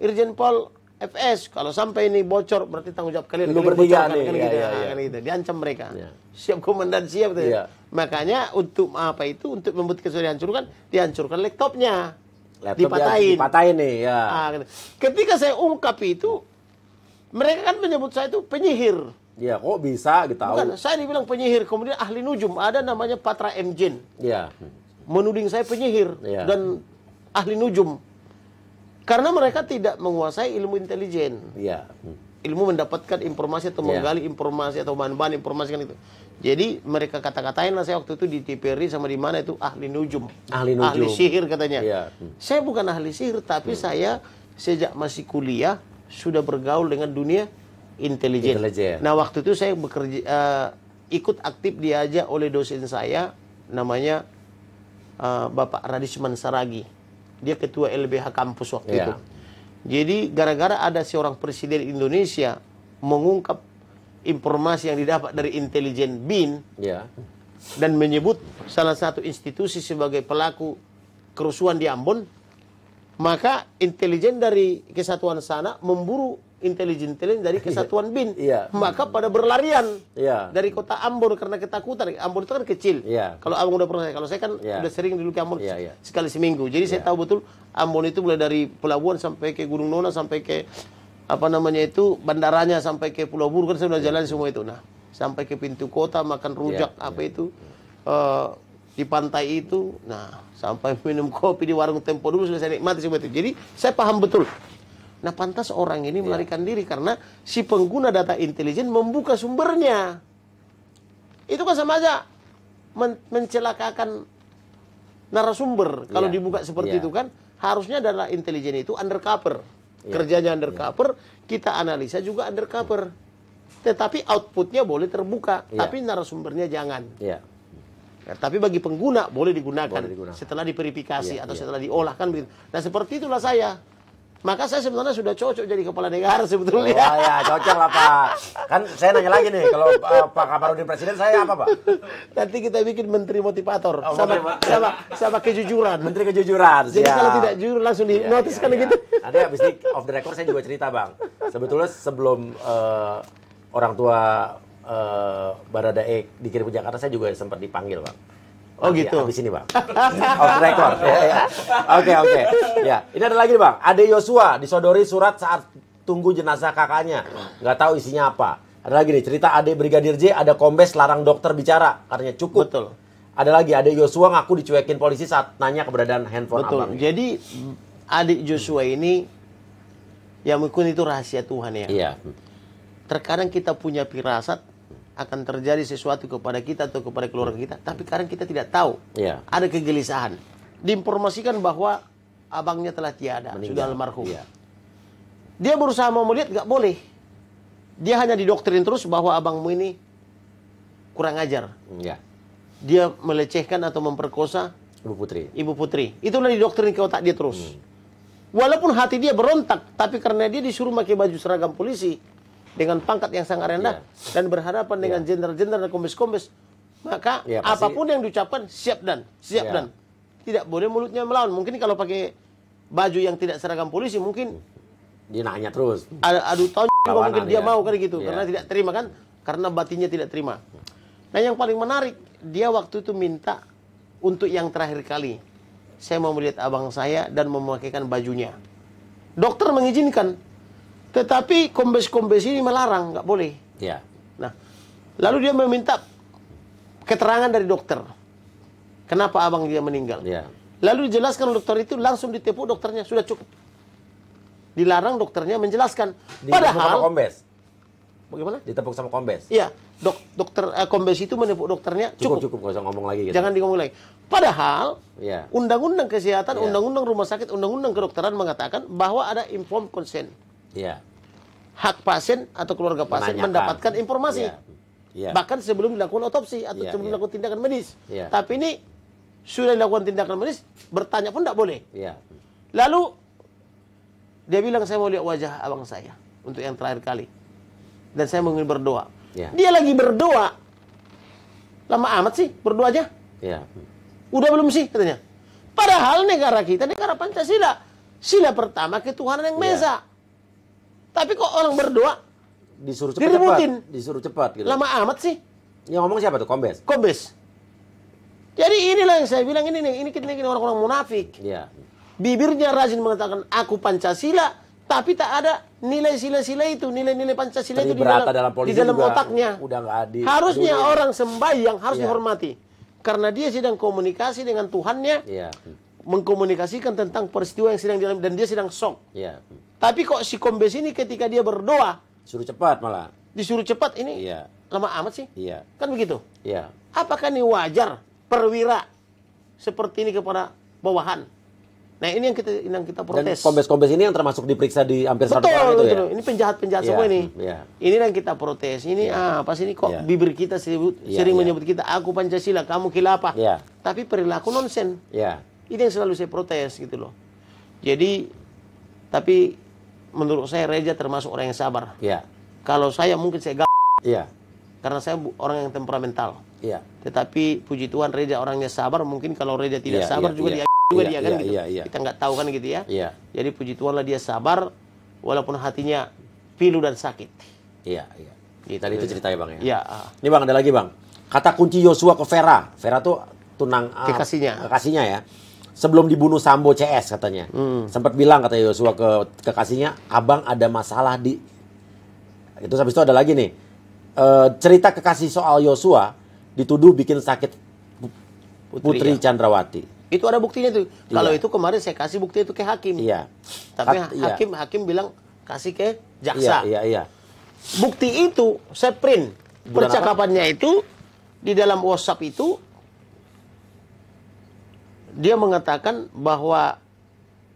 Irjen Pol FS kalau sampai ini bocor berarti tanggung jawab kalian. Lu bertiga nih. Kan, iya, gitu, ya, iya, iya. gitu. Diancam mereka. Iya. Siap komandan siap tuh. Gitu ya. iya. Makanya untuk apa itu untuk membuat sudah dihancurkan, dihancurkan laptopnya. Laptop dipatahin. Dipatahin nih ya. Nah, gitu. Ketika saya ungkap itu mereka kan menyebut saya itu penyihir. Ya, kok bisa gitu Bukan, saya dibilang penyihir, kemudian ahli nujum ada namanya Patra M. Jin. Ya. Menuding saya penyihir ya. dan ahli nujum karena mereka tidak menguasai ilmu intelijen. Ya. Ilmu mendapatkan informasi atau iya. menggali ya. informasi atau bahan-bahan informasi kan itu. Jadi mereka kata-katain lah saya waktu itu di TPRI sama di mana itu ahli nujum. Ahli nujum. Ahli sihir katanya. Ya. Saya bukan ahli sihir tapi hmm. saya sejak masih kuliah sudah bergaul dengan dunia intelijen. intelijen. Nah, waktu itu saya bekerja uh, ikut aktif diajak oleh dosen saya namanya uh, Bapak Radisman Saragi dia ketua LBH kampus waktu yeah. itu. Jadi gara-gara ada seorang presiden Indonesia mengungkap informasi yang didapat dari intelijen BIN yeah. dan menyebut salah satu institusi sebagai pelaku kerusuhan di Ambon, maka intelijen dari kesatuan sana memburu intelijen-intelijen dari iya. kesatuan BIN. Iya. Maka pada berlarian iya. dari kota Ambon karena ketakutan. Ambon itu kan kecil. Iya. Kalau Ambon udah pernah kalau saya kan iya. udah sering dulu ke Ambon iya, iya. sekali seminggu. Jadi iya. saya tahu betul Ambon itu mulai dari pelabuhan sampai ke Gunung Nona sampai ke apa namanya itu bandaranya sampai ke Pulau Buru kan saya udah iya. jalan semua itu. Nah, sampai ke pintu kota makan rujak iya, apa iya. itu uh, di pantai itu. Nah, sampai minum kopi di warung Tempo dulu sudah saya nikmati semua itu. Jadi saya paham betul Nah, pantas orang ini iya. melarikan diri karena si pengguna data intelijen membuka sumbernya. Itu kan sama aja men mencelakakan narasumber kalau iya. dibuka seperti iya. itu kan harusnya adalah intelijen itu undercover. Yeah. Kerjanya undercover, yeah. kita analisa juga undercover. Tetapi outputnya boleh terbuka, yeah. tapi narasumbernya jangan. Yeah. Ya, tapi bagi pengguna boleh digunakan, boleh digunakan. setelah diverifikasi ya, atau ya. setelah diolahkan begitu. Nah seperti itulah saya. Maka saya sebenarnya sudah cocok jadi kepala negara sebetulnya. Oh ya, cocok lah Pak. Kan saya nanya lagi nih, kalau uh, Pak Kaparudin Presiden saya apa Pak? Nanti kita bikin Menteri Motivator. Oh, sama, okay, sama, sama kejujuran. Menteri kejujuran. Jadi ya. kalau tidak jujur langsung di ya, ya, kan ya. gitu. Nanti habis ini off the record saya juga cerita Bang. Sebetulnya sebelum uh, orang tua uh, Baradae dikirim ke Jakarta, saya juga sempat dipanggil Bang Oh Nanti iya, gitu. di sini bang. Off record. Ya, ya. Oke oke. Ya. Okay, okay. ya ini ada lagi nih bang. Ade Yosua disodori surat saat tunggu jenazah kakaknya. Nggak tahu isinya apa. Ada lagi nih cerita Ade Brigadir J ada kombes larang dokter bicara katanya cukup. Betul. Ada lagi Ade Yosua ngaku dicuekin polisi saat nanya keberadaan handphone Betul. abang. Jadi adik Joshua ini yang mungkin itu rahasia Tuhan ya. Iya. Terkadang kita punya pirasat akan terjadi sesuatu kepada kita atau kepada keluarga kita, tapi karena kita tidak tahu. Yeah. Ada kegelisahan. Diinformasikan bahwa abangnya telah tiada, Meninggal. sudah almarhum. Yeah. Dia berusaha mau melihat, nggak boleh. Dia hanya didoktrin terus bahwa abangmu ini kurang ajar. Yeah. Dia melecehkan atau memperkosa ibu putri. Ibu putri. Itulah didoktrin ke otak dia terus. Hmm. Walaupun hati dia berontak, tapi karena dia disuruh pakai baju seragam polisi, dengan pangkat yang sangat rendah yeah. dan berhadapan dengan jenderal-jenderal iya. dan komis-komis, maka yeah, pasti. apapun yang diucapkan siap dan siap yeah. dan tidak boleh mulutnya melawan. Mungkin kalau pakai baju yang tidak seragam polisi mungkin dia nanya terus. Aduh, tahu juga mungkin dia mau kan gitu yeah. karena tidak terima kan karena batinnya tidak terima. Nah, yang paling menarik dia waktu itu minta untuk yang terakhir kali saya mau melihat abang saya dan memakaikan bajunya. Dokter mengizinkan, tetapi kombes-kombes ini melarang, nggak boleh. Ya. Nah, lalu dia meminta keterangan dari dokter. Kenapa abang dia meninggal? Ya. Lalu dijelaskan dokter itu langsung ditepuk dokternya sudah cukup. Dilarang dokternya menjelaskan. Ditepuk Padahal sama kombes. Bagaimana? Ditepuk sama kombes. Iya, dok, dokter eh, kombes itu menepuk dokternya cukup. Cukup cukup usah ngomong lagi gitu. Jangan diomong lagi. Padahal ya. undang-undang ya. kesehatan, undang-undang ya. rumah sakit, undang-undang kedokteran mengatakan bahwa ada informed consent ya. hak pasien atau keluarga pasien Menanyakan. mendapatkan informasi. Ya. Ya. Bahkan sebelum dilakukan otopsi atau ya, sebelum ya. dilakukan tindakan medis. Ya. Tapi ini sudah dilakukan tindakan medis, bertanya pun tidak boleh. Ya. Lalu dia bilang saya mau lihat wajah abang saya untuk yang terakhir kali. Dan saya mau berdoa. Ya. Dia lagi berdoa. Lama amat sih berdoa aja. Ya. Udah belum sih katanya. Padahal negara kita negara Pancasila. Sila pertama ketuhanan yang Maha iya. Tapi kok orang berdoa disuruh cepat, cepat disuruh cepat gitu. Lama amat sih. Yang ngomong siapa tuh? Kombes. Kombes. Jadi inilah yang saya bilang ini nih, ini kita ini orang-orang munafik. Iya. Bibirnya rajin mengatakan aku Pancasila, tapi tak ada nilai sila-sila itu, nilai-nilai Pancasila itu di dalam, dalam di dalam juga, otaknya. Udah gak ada. Harusnya dunia. orang sembahyang harus ya. dihormati. Karena dia sedang komunikasi dengan Tuhannya. Iya. Mengkomunikasikan tentang peristiwa yang sedang dalam dan dia sedang sok. Iya. Tapi kok si kombes ini ketika dia berdoa suruh cepat malah. Disuruh cepat ini. Iya. Lama amat sih. Iya. Kan begitu. Iya. Apakah ini wajar perwira seperti ini kepada bawahan? Nah ini yang kita ini yang kita protes. Dan kombes-kombes ini yang termasuk diperiksa di hampir satu tahun Betul betul ya. Ini penjahat-penjahat yeah, semua ini. Yeah. Ini yang kita protes. Ini yeah. Iya. apa sih ini kok yeah. bibir kita sebut, yeah, sering iya. menyebut kita aku Pancasila, kamu kilapa. Yeah. Iya. Tapi perilaku nonsen. Yeah. Ini yang selalu saya protes gitu loh. Jadi tapi menurut saya Reja termasuk orang yang sabar. Iya. Kalau saya mungkin saya gak. Iya. Karena saya orang yang temperamental. Iya. Tetapi puji Tuhan Reja orangnya sabar. Mungkin kalau Reja tidak ya, sabar ya, juga ya. dia juga iya, dia kan iya, gitu. Iya, Kita nggak tahu kan gitu ya. Iya. Jadi puji Tuhan lah dia sabar walaupun hatinya pilu dan sakit. Iya, iya. Gitu. Tadi itu ceritanya Bang ya. Iya. Ini Bang ada lagi Bang. Kata kunci Yosua ke Vera. Vera tuh tunang uh, kekasihnya. Kekasihnya ya sebelum dibunuh Sambo CS katanya. Hmm. Sempat bilang kata Yosua ke kekasihnya, "Abang ada masalah di Itu habis itu ada lagi nih. E, cerita kekasih soal Yosua dituduh bikin sakit Putri, Putri ya. Chandrawati. Itu ada buktinya tuh. Iya. Kalau itu kemarin saya kasih bukti itu ke hakim. Iya. Tapi iya. hakim iya. hakim bilang kasih ke jaksa. Iya, iya, iya. Bukti itu saya print Bukan percakapannya apa? itu di dalam WhatsApp itu dia mengatakan bahwa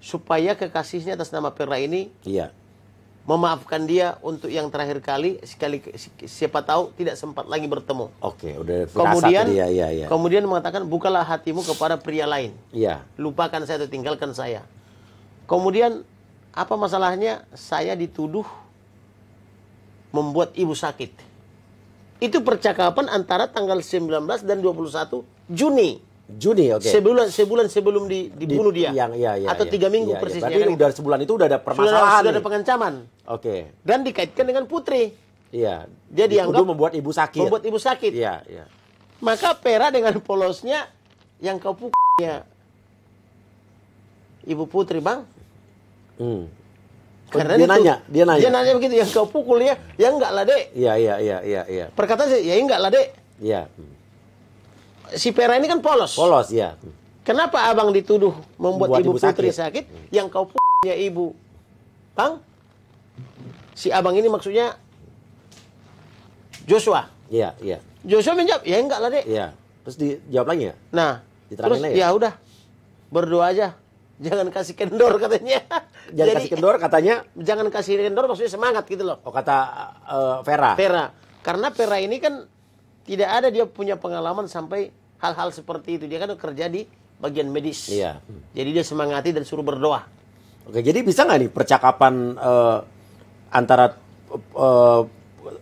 supaya kekasihnya atas nama Perla ini iya. memaafkan dia untuk yang terakhir kali sekali siapa tahu tidak sempat lagi bertemu. Oke, udah kemudian dia, iya, iya. kemudian mengatakan bukalah hatimu kepada pria lain. Iya. Lupakan saya atau tinggalkan saya. Kemudian apa masalahnya? Saya dituduh membuat ibu sakit. Itu percakapan antara tanggal 19 dan 21 Juni. Juni, oke. Okay. Sebulan, sebulan sebelum di, dibunuh di, dia. Yang, ya, ya, atau ya, tiga minggu ya, persisnya. Tapi kan? udah sebulan itu udah ada permasalahan. Sudah, sudah ada pengancaman. Oke. Okay. Dan dikaitkan dengan putri. Iya. Dia dianggap membuat ibu sakit. Membuat ibu sakit. Iya, iya. Maka Pera dengan polosnya yang kau puknya ibu putri bang. Hmm. Karena dia itu, nanya, dia nanya. Dia nanya begitu yang kau pukul ya, ya enggak lah dek. Iya, iya, iya, iya. Ya. Perkataan sih, ya enggak lah dek. Iya. Hmm si Pera ini kan polos. Polos, ya. Kenapa abang dituduh membuat, membuat ibu, ibu putri sakit, sakit yang kau punya ibu? Bang, si abang ini maksudnya Joshua. Iya, iya. Joshua menjawab, ya enggak lah, Dek. Iya. Terus dijawab lagi ya? Nah, Diterangin terus ya? ya udah. Berdoa aja. Jangan kasih kendor katanya. Jangan Jadi, kasih kendor katanya. Jangan kasih kendor maksudnya semangat gitu loh. Oh kata uh, Vera. Vera. Karena Vera ini kan tidak ada dia punya pengalaman sampai hal-hal seperti itu. Dia kan kerja di bagian medis. Iya. Jadi dia semangati dan suruh berdoa. Oke, jadi bisa nggak nih percakapan uh, antara uh,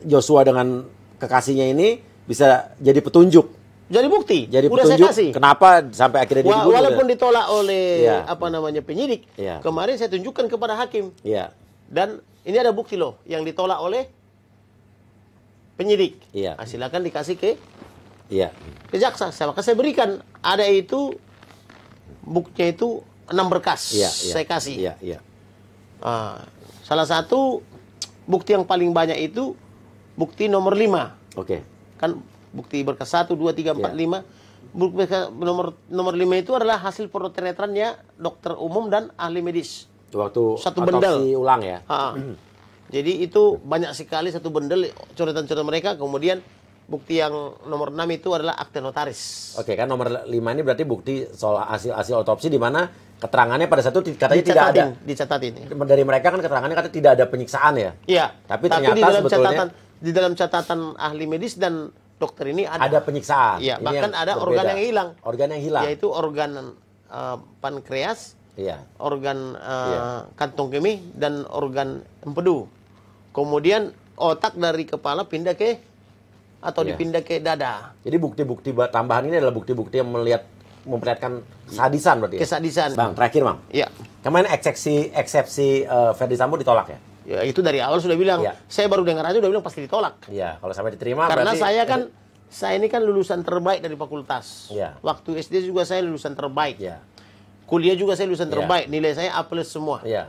Joshua dengan kekasihnya ini bisa jadi petunjuk? Jadi bukti. Jadi Udah petunjuk. Saya kasih. Kenapa sampai akhirnya Wa ya? Walaupun ditolak oleh iya. apa namanya penyidik, iya. kemarin saya tunjukkan kepada hakim. Iya. Dan ini ada bukti loh yang ditolak oleh penyidik. Iya. Nah, silakan dikasih ke Iya. Ke jaksa. Maka saya berikan ada itu buktinya itu enam berkas. Iya, iya. Saya kasih. Iya, iya. Nah, salah satu bukti yang paling banyak itu bukti nomor lima. Oke. Okay. Kan bukti berkas satu, dua, tiga, iya. empat, lima. Bukti berkas nomor nomor lima itu adalah hasil pemotretannya dokter umum dan ahli medis. Waktu satu benda ulang ya. Ha ah. -ha. Jadi itu banyak sekali satu bendel coretan-coretan mereka. Kemudian bukti yang nomor 6 itu adalah akte notaris. Oke kan nomor 5 ini berarti bukti soal hasil hasil otopsi di mana keterangannya pada satu katanya dicatatin, tidak ada dicatatin. Ya. Dari mereka kan keterangannya katanya tidak ada penyiksaan ya. Iya. Tapi, Tapi ternyata di dalam sebetulnya catatan, di dalam catatan ahli medis dan dokter ini ada ada penyiksaan. Iya, bahkan ada berbeda. organ yang hilang. Organ yang hilang. Yaitu organ uh, pankreas yeah. organ uh, eh, yeah. kantong kemih dan organ empedu. Kemudian otak dari kepala pindah ke atau yeah. dipindah ke dada. Jadi bukti-bukti tambahan ini adalah bukti-bukti yang melihat memperlihatkan sadisan berarti. Ya? Bang, terakhir bang. Iya. Kemarin eksepsi eksepsi uh, Ferdi Sambo ditolak ya? Ya itu dari awal sudah bilang. Ya. Saya baru dengar aja sudah bilang pasti ditolak. Iya, kalau sampai diterima Karena berarti... saya kan saya ini kan lulusan terbaik dari fakultas. Ya. Waktu SD juga saya lulusan terbaik. Ya. Kuliah juga saya lulusan iya. terbaik, yeah. nilai saya A plus semua. Yeah.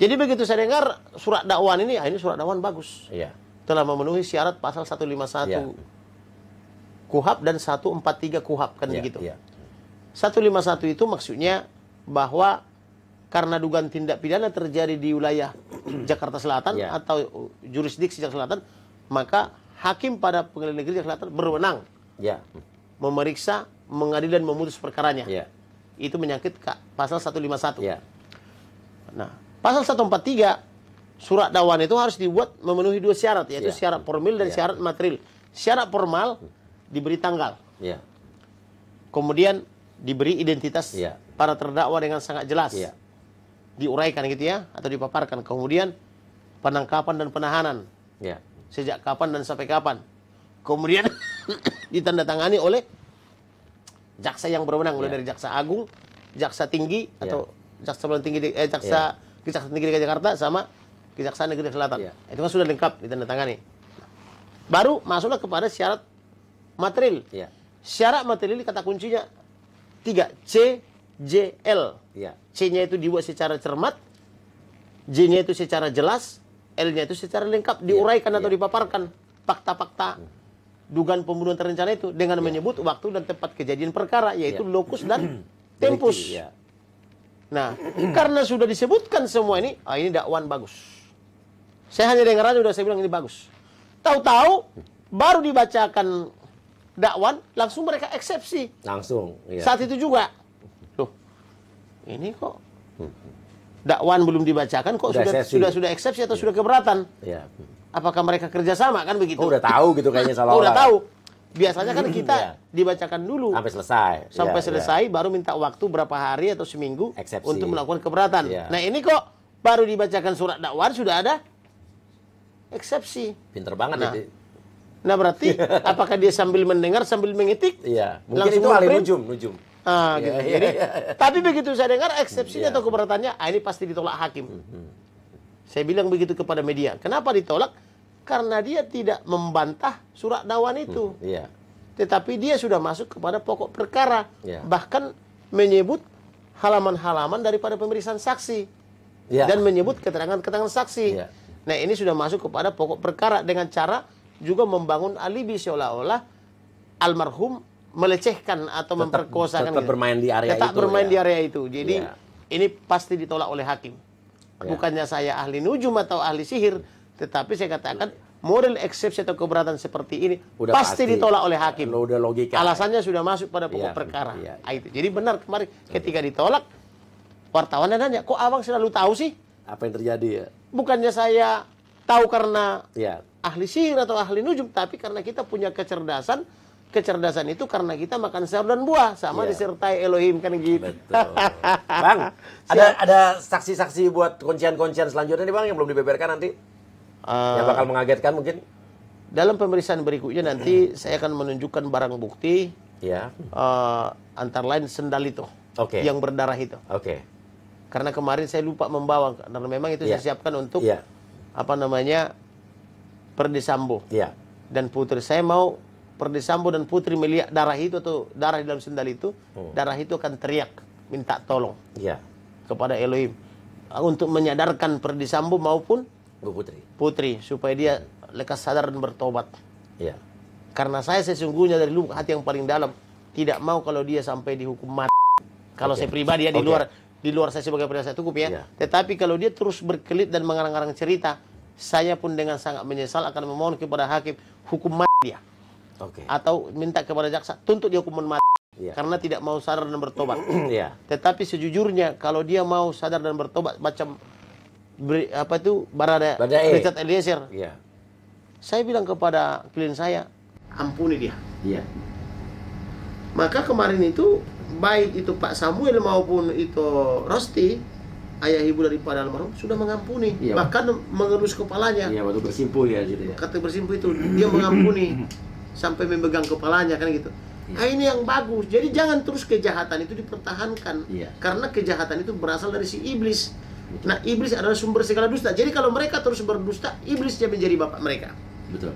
Jadi begitu saya dengar surat dakwaan ini, ah ini surat dakwaan bagus. Yeah. Telah memenuhi syarat pasal 151 yeah. KUHAP dan 143 KUHAP kan yeah. begitu. Yeah. 151 itu maksudnya bahwa karena dugaan tindak pidana terjadi di wilayah Jakarta Selatan yeah. atau jurisdiksi Jakarta Selatan, maka hakim pada pengadilan negeri Jakarta Selatan berwenang yeah. memeriksa, mengadil dan memutus perkaranya. Yeah itu menyangkut pasal 151. Ya. Nah, pasal 143 surat dakwaan itu harus dibuat memenuhi dua syarat yaitu ya. syarat formal dan ya. syarat material. Syarat formal diberi tanggal. Ya. Kemudian diberi identitas ya. para terdakwa dengan sangat jelas. Ya. Diuraikan gitu ya atau dipaparkan. Kemudian penangkapan dan penahanan. Ya. Sejak kapan dan sampai kapan. Kemudian ditandatangani oleh jaksa yang berwenang mulai iya. dari jaksa agung, jaksa tinggi iya. atau jaksa paling tinggi di, eh, jaksa iya. kejaksaan tinggi DKI Jakarta sama kejaksaan negeri Selatan. Itu kan sudah lengkap ditandatangani. Baru masuklah kepada syarat material. Syarat material kata kuncinya tiga C J L. C-nya itu dibuat secara cermat, J-nya itu secara jelas, L-nya itu secara lengkap diuraikan yeah, atau yeah. dipaparkan fakta-fakta hmm dugaan pembunuhan terencana itu dengan ya. menyebut waktu dan tempat kejadian perkara yaitu ya. lokus dan iya. tempus. Ya. Nah, karena sudah disebutkan semua ini, ah ini dakwaan bagus. Saya hanya dengar aja sudah saya bilang ini bagus. Tahu-tahu baru dibacakan dakwaan, langsung mereka eksepsi. Langsung. Ya. Saat itu juga, loh, ini kok hmm. dakwaan belum dibacakan kok sudah sudah sudah, sudah eksepsi atau ya. sudah keberatan? Ya apakah mereka kerjasama kan begitu? Oh, udah tahu gitu kayaknya salah. oh, udah tahu. Biasanya kan kita yeah. dibacakan dulu sampai selesai. Sampai yeah, selesai yeah. baru minta waktu berapa hari atau seminggu Eksepsi. untuk melakukan keberatan. Yeah. Nah, ini kok baru dibacakan surat dakwaan sudah ada eksepsi. Pinter banget nah, itu. Nah, berarti apakah dia sambil mendengar sambil mengetik? Iya. Mungkin itu alim nujum, nujum. Ah, iya, gitu. Iya, jadi, iya. tapi begitu saya dengar eksepsinya atau keberatannya, ah, ini pasti ditolak hakim. Mm -hmm. Saya bilang begitu kepada media. Kenapa ditolak? karena dia tidak membantah surat dakwaan itu. Hmm, yeah. Tetapi dia sudah masuk kepada pokok perkara, Yeah. bahkan menyebut halaman-halaman daripada pemeriksaan saksi Yeah. dan menyebut keterangan-keterangan saksi. Yeah. Nah, ini sudah masuk kepada pokok perkara dengan cara juga membangun alibi seolah-olah almarhum melecehkan atau tetap, memperkosa tetap gitu. bermain di area tetap itu. bermain ya. di area itu. Jadi yeah. ini pasti ditolak oleh hakim. Ya. Bukannya saya ahli nujum atau ahli sihir, tetapi saya katakan model eksepsi atau keberatan seperti ini pasti, pasti ditolak oleh hakim. Udah logika. Alasannya sudah masuk pada pokok ya, perkara. Ya, Itu. Jadi benar kemarin ketika ditolak wartawan nanya, "Kok Abang selalu tahu sih apa yang terjadi ya?" Bukannya saya tahu karena ya. ahli sihir atau ahli nujum, tapi karena kita punya kecerdasan kecerdasan itu karena kita makan sayur dan buah sama yeah. disertai Elohim kan gitu. Betul. Bang, ada ada saksi-saksi buat kuncian-kuncian selanjutnya nih Bang yang belum dibeberkan nanti? yang bakal eh, mengagetkan mungkin dalam pemeriksaan berikutnya nanti saya akan menunjukkan barang bukti ya uh, eh, antara lain sendal itu okay. yang berdarah itu oke okay. karena kemarin saya lupa membawa karena memang itu yeah. saya ya. siapkan untuk yeah. apa namanya perdisambo yeah. dan putri saya mau perdisambo dan putri melihat darah itu atau darah di dalam sendal itu hmm. darah itu akan teriak minta tolong yeah. kepada Elohim untuk menyadarkan perdisambo maupun Bu Putri. Putri supaya dia hmm. lekas sadar dan bertobat. Iya. Karena saya sesungguhnya dari lubuk hati yang paling dalam tidak mau kalau dia sampai dihukum mati. Kalau okay. saya pribadi ya di okay. luar di luar saya sebagai penasihat hukum ya. ya. Tetapi kalau dia terus berkelit dan mengarang-arang cerita, saya pun dengan sangat menyesal akan memohon kepada hakim hukum mati dia. Okay. Atau minta kepada jaksa tuntut dia hukuman mati. Ya. Karena tidak mau sadar dan bertobat. Iya. Tetapi sejujurnya kalau dia mau sadar dan bertobat macam beri, apa itu Barada Badae. Richard Eliezer. Iya. Saya bilang kepada klien saya, ampuni dia. Iya. Maka kemarin itu baik itu Pak Samuel maupun itu Rosti ayah ibu daripada almarhum sudah mengampuni iya. bahkan mengerus kepalanya iya waktu bersimpu ya gitu ya kata bersimpu itu dia mengampuni sampai memegang kepalanya kan gitu iya. nah, ini yang bagus jadi jangan terus kejahatan itu dipertahankan iya. karena kejahatan itu berasal dari si iblis Nah, iblis adalah sumber segala dusta. Jadi kalau mereka terus berdusta, iblisnya menjadi bapak mereka. Betul.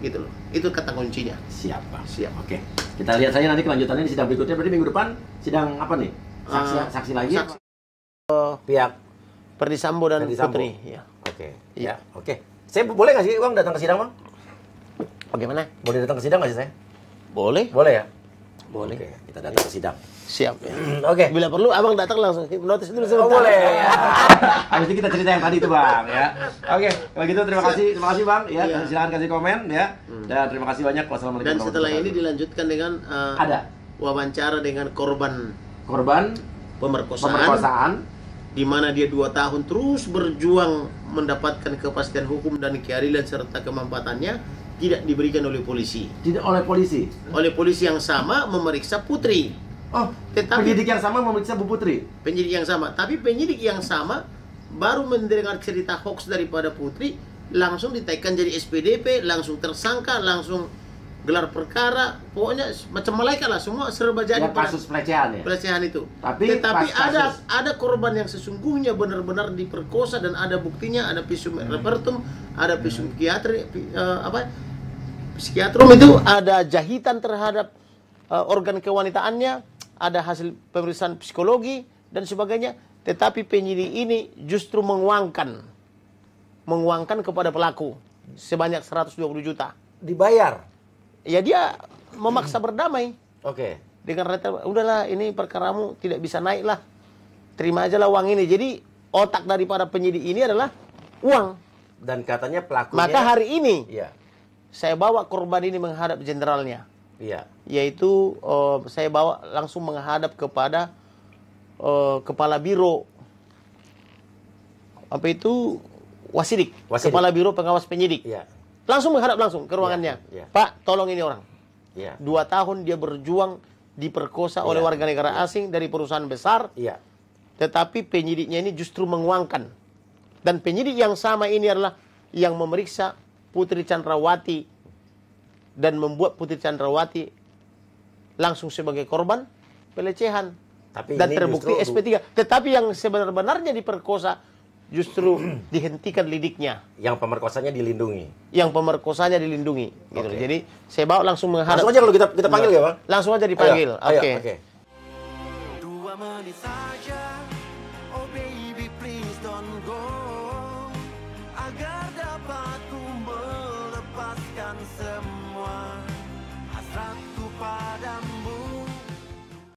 Gitu loh. Itu kata kuncinya. Siapa? Siapa? Siap. Oke. Kita lihat saja nanti kelanjutannya di sidang berikutnya. Berarti minggu depan sidang apa nih? Saksi, uh, saksi lagi? Saksi, oh, pihak Perdisambo dan Perdisambo. Putri. Iya. Iya. Ya. Oke. Okay. Ya. Oke. Okay. Saya boleh nggak sih uang datang ke sidang, Bang? Bagaimana? Boleh datang ke sidang nggak sih saya? Boleh. Boleh ya? Boleh. Okay. kita datang ke sidang. Siap. Ya. Hmm, oke. Okay. Bila perlu abang datang langsung hipnotis dulu sebentar. Oh, boleh. Ya. Habis itu kita cerita yang tadi itu, Bang, ya. Oke, okay. kalau gitu terima kasih, terima kasih, Bang, ya. Iya. Silakan kasih komen ya. Hmm. Dan terima kasih banyak. Wassalamualaikum. Dan setelah ini dilanjutkan dengan uh, ada wawancara dengan korban korban pemerkosaan. Pemerkosaan di mana dia dua tahun terus berjuang mendapatkan kepastian hukum dan keadilan serta kemampatannya tidak diberikan oleh polisi. Tidak oleh polisi. Oleh polisi yang sama memeriksa putri. Oh, tetapi penyidik yang sama memeriksa Bu Putri. Penyidik yang sama, tapi penyidik yang sama baru mendengar cerita hoax daripada Putri langsung ditaikkan jadi SPDP, langsung tersangka, langsung gelar perkara, pokoknya macam malaikat lah semua serba jadi ya, kasus pelecehan ya. Pelecehan itu. Tapi tetapi pas, ada kasus. ada korban yang sesungguhnya benar-benar diperkosa dan ada buktinya, ada visum hmm. repertum, ada hmm. visum hmm. psikiatri uh, apa psikiatrum itu ada jahitan terhadap uh, organ kewanitaannya ada hasil pemeriksaan psikologi dan sebagainya. Tetapi penyidik ini justru menguangkan, menguangkan kepada pelaku sebanyak 120 juta. Dibayar? Ya dia memaksa berdamai. Oke. Okay. Dengan rata, udahlah ini perkaramu tidak bisa naik lah. Terima aja lah uang ini. Jadi otak daripada penyidik ini adalah uang. Dan katanya pelakunya... Maka hari ini ya. saya bawa korban ini menghadap jenderalnya. Iya. Yaitu uh, saya bawa langsung menghadap kepada uh, kepala biro apa itu wasidik, wasidik. kepala biro pengawas penyidik. Iya. Langsung menghadap langsung ke ruangannya. Iya. Iya. Pak, tolong ini orang. Iya. Dua tahun dia berjuang diperkosa iya. oleh warga negara iya. asing dari perusahaan besar. Iya. Tetapi penyidiknya ini justru menguangkan. Dan penyidik yang sama ini adalah yang memeriksa Putri Chandrawati dan membuat Putri Chandrawati langsung sebagai korban pelecehan tapi dan terbukti SP3. Tetapi yang sebenarnya diperkosa justru dihentikan lidiknya. Yang pemerkosanya dilindungi. Yang pemerkosanya dilindungi. Gitu. Okay. Jadi saya bawa langsung menghadap. Langsung aja kalau kita kita panggil iya. ya pak. Langsung aja dipanggil. Iya, iya, oke. Okay. Okay. Dua